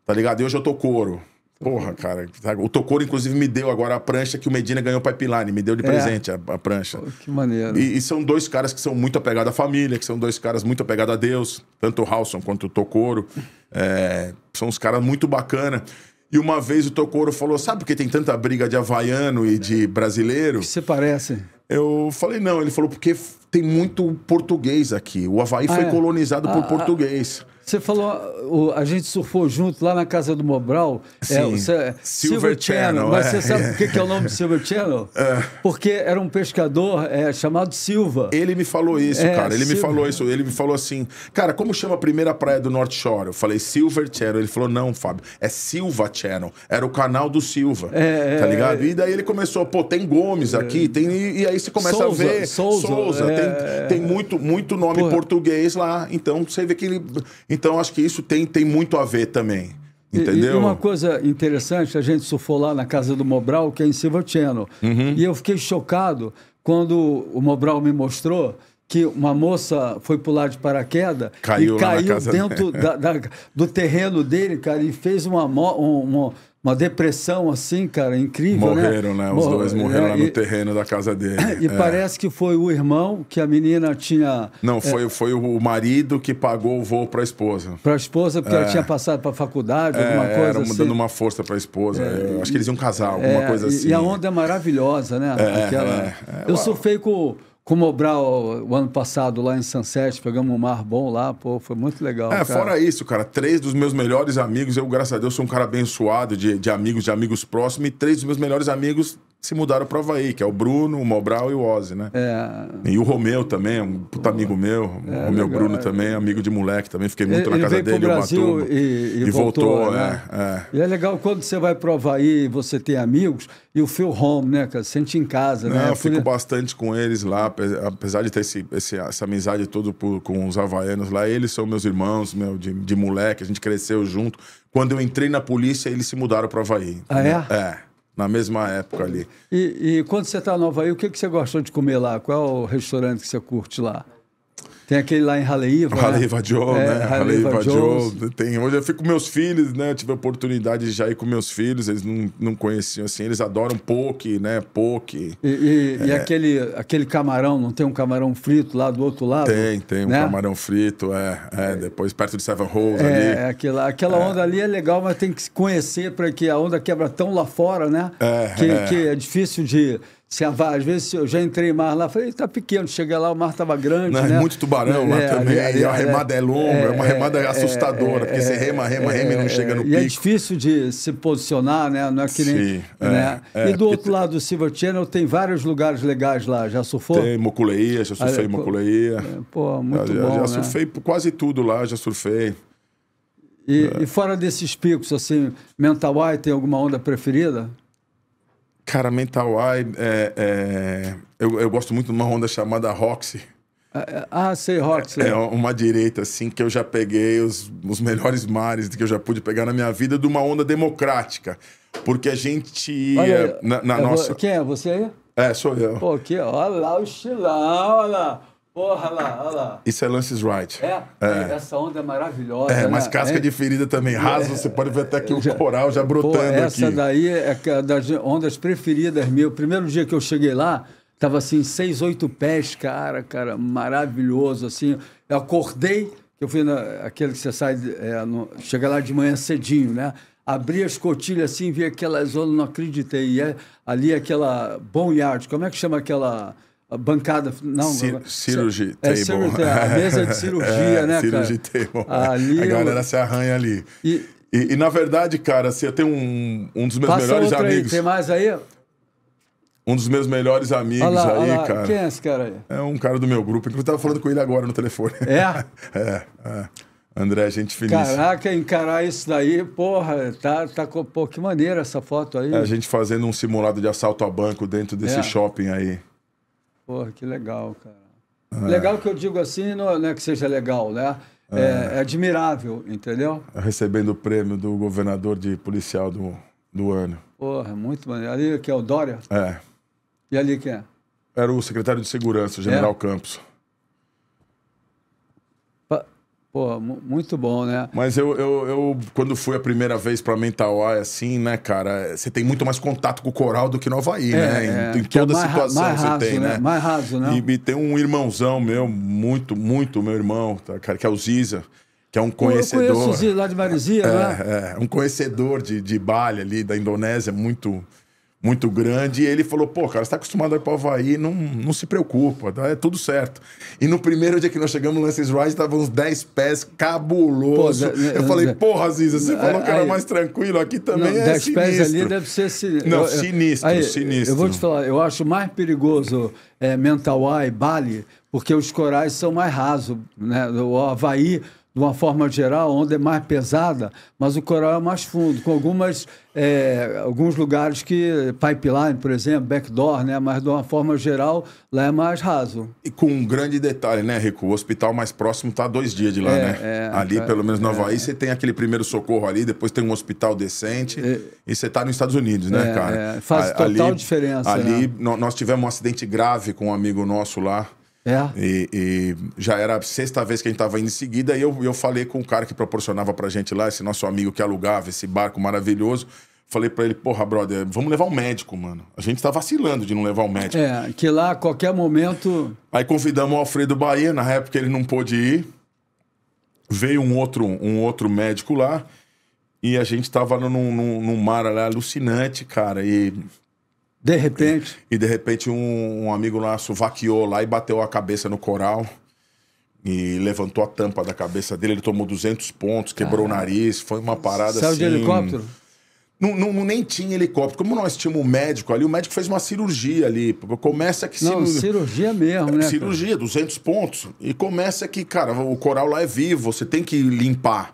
tá ligado? E hoje eu tô couro. Porra, cara. O Tocoro, inclusive, me deu agora a prancha que o Medina ganhou para Pipeline. Me deu de é. presente é. a, a, prancha. Pô, que maneiro. E, e, são dois caras que são muito apegados à família, que são dois caras muito apegados a Deus. Tanto o Halson quanto o Tocoro. É, são uns caras muito bacana. E uma vez o Tocoro falou, sabe por que tem tanta briga de havaiano e de brasileiro? que você parece? Eu falei, não. Ele falou, porque tem muito português aqui. O Havaí ah, foi é? colonizado ah, por ah, português. Você falou, a gente surfou junto lá na casa do Mobral. É, Sim, é, Silver, Silver, Channel. Channel mas é. você sabe por que é o nome Silver [laughs] Channel? É. Porque era um pescador é, chamado Silva. Ele me falou isso, é, cara. Ele me falou isso. Ele me falou assim, cara, como chama a primeira praia do North Shore? Eu falei Silver Channel. Ele falou, não, Fábio, é Silva Channel. Era o canal do Silva. tá ligado? E daí ele começou, pô, tem Gomes aqui, tem. E, aí você começa Souza, a ver. Souza, Souza tem tem muito, muito nome Porra. português lá. Então você vê que ele. Então acho que isso tem, tem muito a ver também. Entendeu? E, uma coisa interessante, a gente surfou lá na casa do Mobral, que é em Silva Channel. Uhum. E eu fiquei chocado quando o Mobral me mostrou que uma moça foi pular de paraquedas caiu e caiu dentro da, da, do terreno dele, cara, e fez uma, uma, uma depressão assim, cara, incrível. Né? Morreram, né? né? Os dois morreram é, lá no e, terreno da casa dele. [coughs] E é. parece que foi o irmão que a menina tinha. Não, é, foi, é, foi o marido que pagou o voo para a esposa. Para a esposa, porque ela é. tinha passado para faculdade, alguma é, coisa era, assim. dando uma força para a esposa. acho que eles iam casar, alguma coisa assim. E a assim. onda é maravilhosa, né? Aquela... Eu surfei com com o Brau, o ano passado, lá em Sunset, pegamos um mar bom lá, pô, foi muito legal. É, cara. fora isso, cara, três dos meus melhores amigos, eu, graças a Deus, sou um cara abençoado de, de amigos, de amigos próximos, e três dos meus melhores amigos se mudaram para Havaí, que é o Bruno, o Mobral e o Ozzy, né? É. E o Romeu também, um puta amigo meu. É, o meu Bruno é. também, amigo de moleque também. Fiquei muito ele, na casa dele, Brasil Ubatuba. E, e, e voltou, voltou é, né? é, é. E é legal quando você vai para Havaí e você tem amigos, e o Phil home, né, Você Sente em casa, Não, né? É, eu fico bastante com eles lá, apesar de ter esse, esse essa amizade toda com os havaianos lá. Eles são meus irmãos, meu, de, de moleque, a gente cresceu junto. Quando eu entrei na polícia, eles se mudaram para Havaí. Ah, é? É na mesma época ali. E, e quando você está em Nova York, o que, que você gostou de comer lá? Qual é o restaurante que você curte lá? Tem aquele lá em Raleiva. Raleiva né? Joe, é, né? Raleiva Joe. Tem. Hoje eu fico com meus filhos, né? Eu tive a oportunidade de já ir com meus filhos, eles não, não conheciam assim. Eles adoram poke, né? Poke. E, e, é. e aquele, aquele camarão, não tem um camarão frito lá do outro lado? Tem, tem né? um camarão frito, é, é, é. Depois perto de Seven Holes é, ali. É, aquela, aquela é. onda ali é legal, mas tem que conhecer para que a onda quebra tão lá fora, né? É, que, é. que é difícil de se, às vezes eu já entrei mar lá, falei, tá pequeno, cheguei lá, o mar tava grande. Não, é né? Muito tubarão é, lá é, é também, e é, a remada é longa, é, uma remada assustadora, porque você rema, rema, rema e não chega no e pico. E é difícil de se posicionar, né? Não é que nem. Sim, né? e do outro lado do Silver Channel tem vários lugares legais lá. Já surfou? Tem Moculeia, já surfei Moculeia. Ah, pô, muito já, bom. Já, já né? surfei quase tudo lá, já surfei. E, e fora desses picos, assim, Mentawai tem alguma onda preferida? Cara, Mental Eye, é, é, eu, eu, gosto muito de uma onda chamada Roxy. É, é, ah, sei, Roxy. É, é, uma direita, assim, que eu já peguei os, os melhores mares que eu já pude pegar na minha vida de uma onda democrática. Porque a gente ia na, na nossa... Quem é? Você aí? É, sou eu. Pô, que, olha lá o chilão, olha lá. Porra, lá, olha lá. Isso é Lance's Wright. É, é. essa onda é maravilhosa. É, né? mas casca é. de ferida também. É. Raso, é. você pode ver até que o já, coral já brotando pô, essa aqui. Essa daí é, é das ondas preferidas meu. O primeiro dia que eu cheguei lá, tava assim, seis, oito pés, cara, cara, maravilhoso, assim. Eu acordei, eu fui na, aquele que você sai, é, no, chega lá de manhã cedinho, né? abri as cotilhas assim, vi aquelas ondas, não acreditei. E é, ali aquela Bom Yard, como é que chama aquela bancada. Não, cirurgia. é, table. É cirurgia, é, a [laughs] é, mesa de cirurgia, é, né, [laughs] cara? Cirurgia Ali, a galera eu... se arranha ali. E, e, e, na verdade, cara, assim, eu tenho um, um dos meus Passa melhores amigos. Aí. Tem mais aí? Um dos meus melhores amigos olá, aí, olá. cara. Quem é esse cara aí? É um cara do meu grupo. Inclusive, eu tava falando com ele agora no telefone. É? [laughs] é, é. André, gente feliz. Caraca, encarar isso daí, porra, tá, tá pô, que maneira essa foto aí. É, a gente fazendo um simulado de assalto a banco dentro desse é. shopping aí. Porra, que legal, cara. Ah. Legal que eu digo assim, é, não é que seja legal, né? É, é. é admirável, entendeu? Recebendo o prêmio do governador de policial do, do ano. Porra, muito maneiro. Ali que é o Dória? É. E ali quem é? Era o secretário de Segurança, o é? General é. Campos. Pô, muito bom, né? Mas eu, eu, eu quando fui a primeira vez pra Mentawai, assim, né, cara, você tem muito mais contato com o coral do que no Havaí, é, né? É, em, em é toda é mais, situação mais você tem, né? né? Mais raso, né? E, e, tem um irmãozão meu, muito, muito meu irmão, tá, cara, que é o Ziza. Que é um conhecedor. Eu conheço o Ziza lá de Marizia, é, né? É, um conhecedor de, de Bali ali, da Indonésia, muito muito grande. E ele falou: pô, cara, você tá acostumado a ir pro Havaí, não, não se preocupa, tá? é tudo certo. E no primeiro dia que nós chegamos, o Lance's Ride tava uns 10 pés, cabuloso. Pô, eu falei: porra, Ziza, você falou que era mais tranquilo, aqui também não, é 10 sinistro. pés ali deve ser sinistro. Não, sinistro, sinistro. Eu vou te falar, eu acho mais perigoso é, e Bali, porque os corais são mais rasos, né? O Havaí de uma forma geral, a onda é mais pesada, mas o coral é mais fundo, com algumas, é, alguns lugares que, pipeline, por exemplo, backdoor, né? mas de uma forma geral, lá é mais raso. E com um grande detalhe, né, Rico? O hospital mais próximo está dois dias de lá, é, né? É, ali, tá. pelo menos no Havaí, você é. tem aquele primeiro socorro ali, depois tem um hospital decente é. e você está nos Estados Unidos, né, é, cara? Faz total ali, diferença. Ali né? nós tivemos um acidente grave com um amigo nosso lá. É. E, e, já era a sexta vez que a gente tava indo em seguida, e eu, eu falei com o cara que proporcionava pra gente lá, esse nosso amigo que alugava esse barco maravilhoso. Falei pra ele, porra, brother, vamos levar um médico, mano. A gente tá vacilando de não levar um médico. É, que lá a qualquer momento. Aí convidamos o Alfredo Bahia, na época ele não pôde ir. Veio um outro, um outro médico lá. E a gente tava num, num, num mar lá alucinante, cara. E de repente. E, e de repente um, um, amigo nosso vaqueou lá e bateu a cabeça no coral. E levantou a tampa da cabeça dele, ele tomou 200 pontos, quebrou Caramba. o nariz, foi uma parada Saiu assim... Saiu de helicóptero? Não, não, nem tinha helicóptero. Como nós tínhamos um médico ali, o médico fez uma cirurgia ali. Começa que... Não, cirurgia, cirurgia mesmo, né? Cirurgia, cara? 200 pontos. E começa que, cara, o coral lá é vivo, você tem que limpar.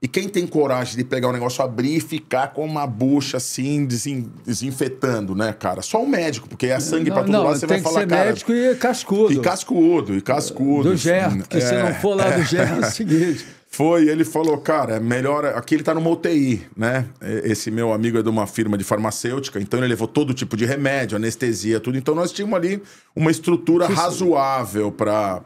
E quem tem coragem de pegar o negócio, abrir e ficar com uma bucha assim, desinfetando, né, cara? Só o médico, porque é sangue não, pra todo não, lado, você vai falar, cara... médico e cascudo. E cascudo, e cascudo. Do Gerto, que é, se não for lá do é. Gerto, é o seguinte... [laughs] Foi, ele falou, cara, é melhor. Aqui ele tá numa UTI, né? Esse meu amigo é de uma firma de farmacêutica, então ele levou todo tipo de remédio, anestesia, tudo. Então nós tínhamos ali uma estrutura razoável para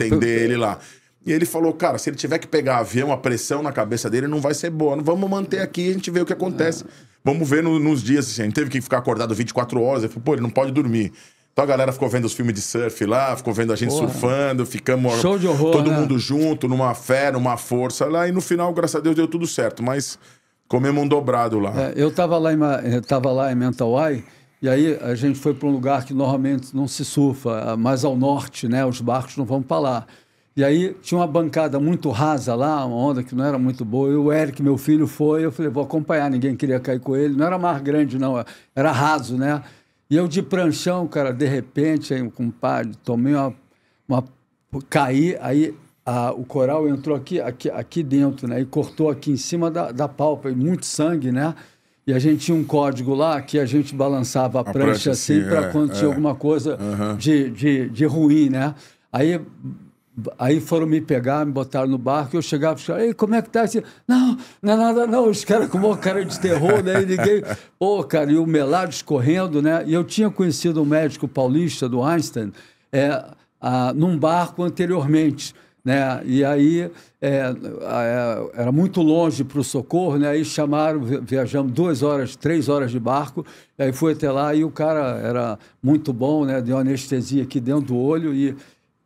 atender pra... ele lá. E ele falou, cara, se ele tiver que pegar avião, a pressão na cabeça dele não vai ser boa. Vamos manter aqui e a gente vê o que acontece. É. Vamos ver no, nos dias, assim, a gente teve que ficar acordado 24 horas. Ele falou, pô, ele não pode dormir. Então a galera ficou vendo os filmes de surf lá, ficou vendo a gente Porra. surfando, ficamos Show de horror, todo né? mundo junto, numa fé, numa força lá. E no final, graças a Deus, deu tudo certo. Mas comemos um dobrado lá. É, eu estava lá em, eu tava lá em Mentawai e aí a gente foi para um lugar que normalmente não se surfa, mais ao norte, né? Os barcos não vão para lá. E aí tinha uma bancada muito rasa lá, uma onda que não era muito boa. E o Eric, meu filho, foi. Eu falei, vou acompanhar. Ninguém queria cair com ele. Não era mar grande, não. Era raso, né? E eu de pranchão, cara, de repente, aí, um compadre, tomei uma. uma caí, aí a, o coral entrou aqui, aqui, aqui dentro, né? E cortou aqui em cima da, da pálpebra. Muito sangue, né? E a gente tinha um código lá que a gente balançava a, prancha, prancha assim, assim para é, quando é. tinha alguma coisa uhum. de, de, de ruim, né? Aí Aí foram me pegar, me botaram no barco, eu chegava e falava, ei, como é que tá? Assim, não, não é nada não, os caras com uma cara de terror, né? E ninguém... [laughs] Pô, cara, e o melado escorrendo, né? E eu tinha conhecido um médico paulista do Einstein é, a, num barco anteriormente, né? E aí é, a, a, é, era muito longe para o socorro, né? Aí chamaram, viajamos duas horas, três horas de barco, aí fui até lá e o cara era muito bom, né? Deu anestesia aqui dentro do olho e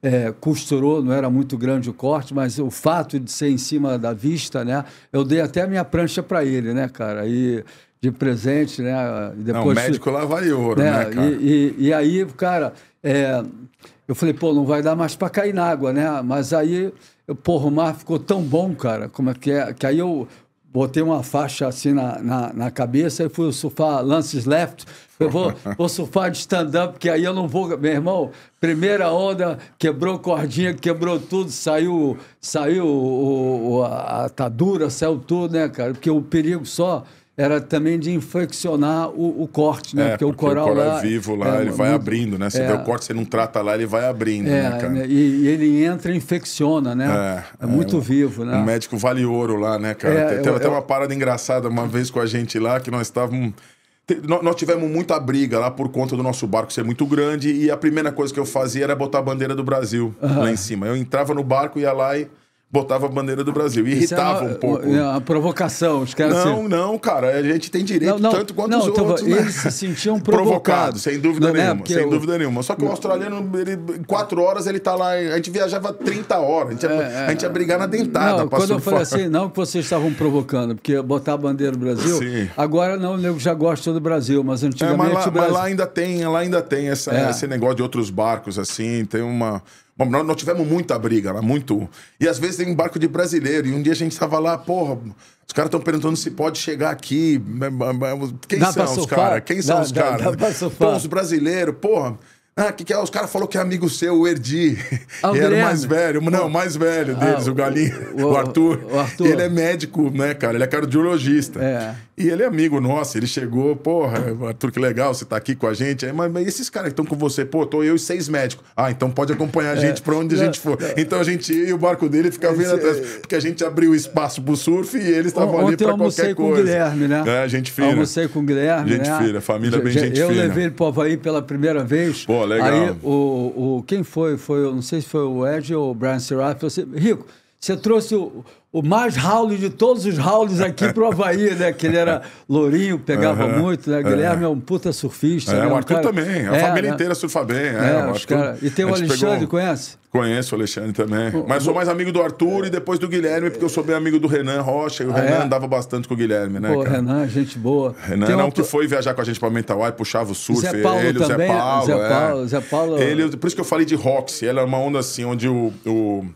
é, costurou, não era muito grande o corte, mas o fato de ser em cima da vista, né? Eu dei até a minha prancha para ele, né, cara? E de presente, né? depois, não, o médico lá vai ouro, né, né cara? E, e, e, aí, cara, é, eu falei, pô, não vai dar mais para cair na água, né? Mas aí, porra, o mar ficou tão bom, cara, como é que é? Que aí eu botei uma faixa assim na, na, na cabeça e fui surfar lances left. Eu vou, [laughs] vou surfar de stand-up, porque aí eu não vou. Meu irmão, primeira onda, quebrou cordinha, quebrou tudo, saiu, saiu o, o, a, atadura saiu tudo, né, cara? Porque o perigo só era também de infeccionar o, o corte, né? É, porque, porque, o coral, o coral é lá, é vivo lá, é, ele vai muito, abrindo, né? Você é, o corte, você não trata lá, ele vai abrindo, é, né, cara? Né? E, e, ele entra e infecciona, né? É, é muito vivo, né? Um médico vale ouro lá, né, cara? Teve, teve até uma parada engraçada uma vez com a gente lá, que nós estávamos... Nós tivemos muita briga lá por conta do nosso barco ser muito grande e a primeira coisa que eu fazia era botar a bandeira do Brasil uhum. lá em cima. Eu entrava no barco, ia lá e botava a bandeira do Brasil. E é irritava é uma, um pouco. a é uma provocação, os caras. Não, assim. não, cara. A gente tem direito não, não, tanto quanto não, os então, outros. Né? Eles né? se sentiam [laughs] provocados. provocados sem dúvida né, nenhuma. Sem eu... dúvida nenhuma. Só que o australiano, ele, em quatro horas, ele tá lá. A gente viajava 30 horas. A gente, é, ia, a gente ia é. brigar na dentada. Não, quando eu falei fora. assim, não que vocês estavam provocando, porque botar a bandeira do Brasil. Sim. Agora não, eu já gosto do Brasil, mas antigamente. É, mas, lá, Brasil... mas lá ainda tem, lá ainda tem essa, esse negócio de outros barcos, assim, tem uma. Bom, nós, nós tivemos muita briga muito. E às vezes tem um barco de brasileiro. E um dia a gente estava lá, porra, os caras estão perguntando se pode chegar aqui. Quem dá são os caras? Quem dá, são os caras? Então, os brasileiros, porra. Ah, que que é? Os caras falaram que é amigo seu, o Erdi. Ah, o ele [laughs] Guilherme. era o mais velho. Não, o mais velho ah, deles, ah, o Galinho, o, o, Arthur. o, Arthur. Ele é médico, né, cara? Ele é cardiologista. É. E ele é amigo nosso. Ele chegou, porra, Arthur, que legal, você tá aqui com a gente. Aí, mas, mas, esses caras que estão com você? Pô, tô eu e seis médicos. Ah, então pode acompanhar a é. gente é. pra onde a gente for. Então a gente ia e o barco dele ficava vindo é- atrás. Porque a gente abriu espaço pro surf e eles estavam ali pra qualquer coisa. eu almocei com o Guilherme, né? É, gente fina. Almocei com o Guilherme, Gente né? filha, família bem gente, gente eu fina. Eu levei ele pro Havaí pela primeira vez. Pô, legal. Aí o, o, quem foi? Foi, não sei se foi o Ed ou o Brian Seraf, Rico, você trouxe o, o mais Raul de todos os Rauls aqui pro Havaí, né? Que ele era lourinho, pegava uhum, muito, né? Guilherme é, é um puta surfista. É, né? o Arthur um cara... também. A é, família né? inteira surfa bem. É, é, Arthur... cara... E tem o Alexandre, pegou... conhece? Conheço o Alexandre também. O, Mas sou mais amigo do Arthur e depois do Guilherme, porque eu sou bem amigo do Renan Rocha. E o ah, Renan é? andava bastante com o Guilherme, né? Pô, cara? Renan, gente boa. Renan não é que foi viajar com a gente pra Mentawai, puxava o surf. Zé Paulo ele, também, o Zé Paulo. Zé Paulo, Zé Paulo... Ele, por isso que eu falei de Roxy. Ela é uma onda assim, onde o, o,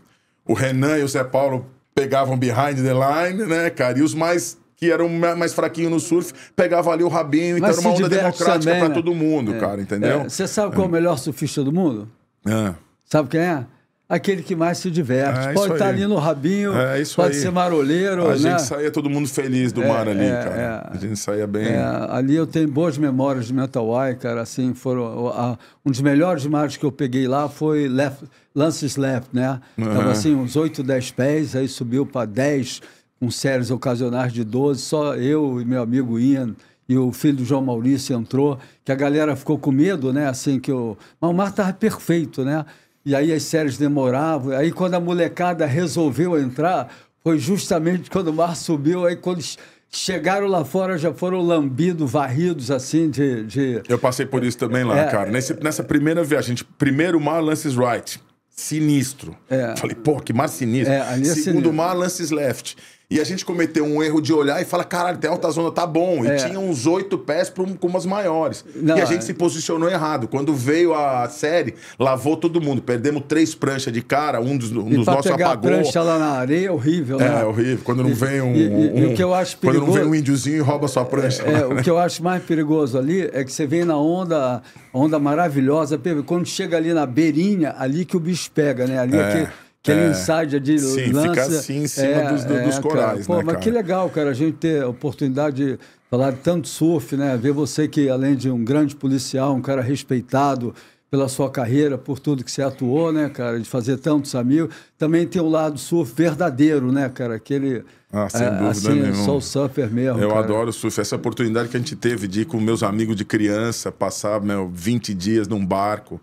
o Renan e o Zé Paulo pegavam behind the line, né, cara? E os mais que eram mais fraquinhos no surf, pegavam ali o rabinho, então Mas então era uma onda democrática também, né? pra todo mundo, é. cara, entendeu? É. Você é. sabe qual é o é. melhor surfista do mundo? É. Sabe quem é? aquele que mais se diverte. É, pode estar tá ali no rabinho, é, é pode aí. ser maroleiro. A né? gente saía todo mundo feliz do é, mar ali, é, cara. É. A gente saía bem. ali eu tenho boas memórias de Mentawai, cara. Assim, foram, a, um dos melhores mares que eu peguei lá foi left, Lances Left, né? Uhum. assim, uns 8, 10 pés, aí subiu para 10, com séries ocasionais de 12, só eu e meu amigo Ian e o filho do João Maurício entrou, que a galera ficou com medo, né? Assim, que eu... Mas o mar estava perfeito, né? E aí as séries demoravam. Aí quando a molecada resolveu entrar, foi justamente quando o mar subiu, aí quando chegaram lá fora já foram lambidos, varridos, assim, de... de... Eu passei por isso também lá, é, cara. É. Nesse, nessa primeira viagem, primeiro mar, Lances Wright. Sinistro. É. Falei, pô, que mar sinistro. É, é Segundo é sinistro. mar, Lances Left. E a gente cometeu um erro de olhar e falar, caralho, tem alta zona, tá bom. E é. tinha uns oito pés um, com umas maiores. Não, e a gente é. se posicionou errado. Quando veio a série, lavou todo mundo. Perdemos três pranchas de cara, um dos, um dos nossos apagou. A prancha lá na areia é né? horrível, né? É, horrível. Quando não vem um. E, e, que eu acho perigoso, quando não vem um índiozinho e rouba sua prancha. É, lá, é, né? O que eu acho mais perigoso ali é que você vem na onda, onda maravilhosa, quando chega ali na beirinha, ali que o bicho pega, né? Ali é. é. Aquele é, inside de sim, lança... ficar assim em cima é, dos, do, é, dos corais, cara. Pô, né, mas cara? que legal, cara, a gente ter a oportunidade de falar de tanto surf, né? Ver você que, além de um grande policial, um cara respeitado pela sua carreira, por tudo que você atuou, né, cara? De fazer tantos amigos. Também tem o um lado surf verdadeiro, né, cara? Aquele... Ah, sem é, dúvida assim, nenhuma. Sou surfer mesmo. Eu cara. adoro surf. Essa oportunidade que a gente teve de ir com meus amigos de criança, passar meu, 20 dias num barco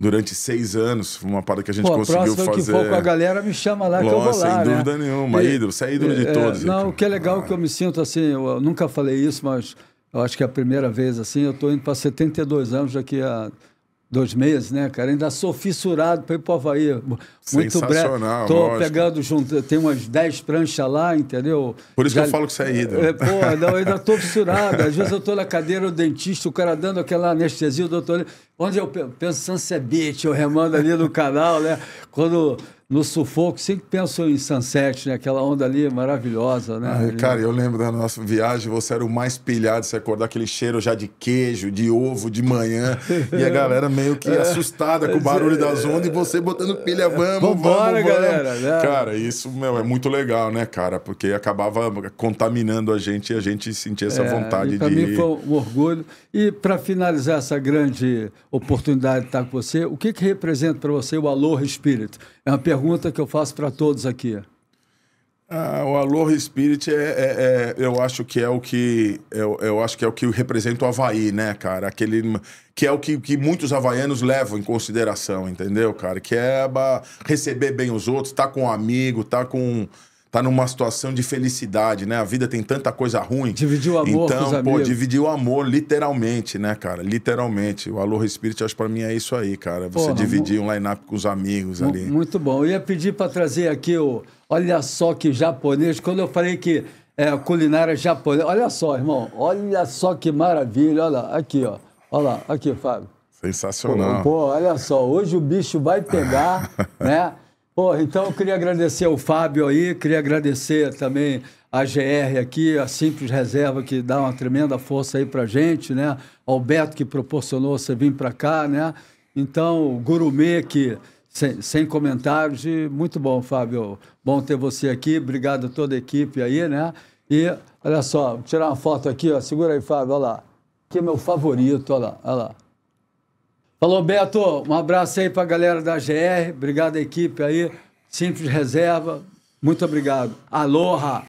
durante seis anos. Foi uma parada que a gente Pô, conseguiu fazer. que for com a galera, me chama lá Nossa, que eu vou lá. Sem né? dúvida nenhuma, e, ídolo, você é ídolo de é, todos. Não, o que é legal ah. que eu me sinto assim, eu nunca falei isso, mas eu acho que é a primeira vez assim, eu estou indo para 72 anos daqui a dois meses, né, cara? Ainda sou fissurado para ir para o Havaí. Muito breve. Tô pegando junto, tem umas 10 pranchas lá, entendeu? Por isso Já... que eu falo que você é ídolo. É, pô, não, ainda estou fissurado. Às vezes eu estou na cadeira, do dentista, o cara dando aquela anestesia, o doutor. Onde eu penso Sunset beach eu remando ali no canal, né? Quando no sufoco, sempre penso em Sunset, né? Aquela onda ali maravilhosa, né? Ai, ah, cara, eu lembro da nossa viagem, você era o mais pilhado, você acordar aquele cheiro já de queijo, de ovo de manhã, e a galera meio que [laughs] é, assustada com o barulho é, das ondas e você botando pilha, é, vamos, Vambora, vamos, galera, vamos. Né? Cara, isso meu, é muito legal, né, cara? Porque acabava contaminando a gente e a gente sentia essa é, vontade pra de. Para mim foi um orgulho. E para finalizar essa grande oportunidade de estar com você. O que, que representa para você o Aloha Spirit? É uma pergunta que eu faço para todos aqui. Ah, o Aloha Spirit é, é, é, eu acho que é o que eu, eu, acho que é o que representa o Havaí, né, cara? Aquele que é o que, que muitos havaianos levam em consideração, entendeu, cara? Que é receber bem os outros, estar tá com um amigo, estar tá com tá numa situação de felicidade, né? A vida tem tanta coisa ruim. Dividir o amor Então, pô, dividiu dividir o amor, literalmente, né, cara? Literalmente. O Alô Espírito, acho para mim é isso aí, cara. Você Porra, dividir um line-up com os amigos ali. Muito bom. Eu ia pedir para trazer aqui o... Olha só que japonês. Quando eu falei que é culinária japonesa... Olha só, irmão. Olha só que maravilha. Olha lá, aqui, ó. Olha lá, aqui, Fábio. Sensacional. Pô, pô olha só. Hoje o bicho vai pegar, [laughs] né? bom então eu queria agradecer ao Fábio aí, queria agradecer também a GR aqui, a Simples Reserva, que dá uma tremenda força aí a gente, né? Ao Beto, que proporcionou você vir para cá, né? Então, o Gurumê, que sem, sem comentários, e muito bom, Fábio. Bom ter você aqui, obrigado a toda a equipe aí, né? E olha só, vou tirar uma foto aqui, ó. Segura aí, Fábio, olha lá. Que é meu favorito, olha lá, olha lá. Falou, Beto. Um abraço aí para a galera da GR. Obrigado, equipe aí. Simples Reserva. Muito obrigado. Aloha!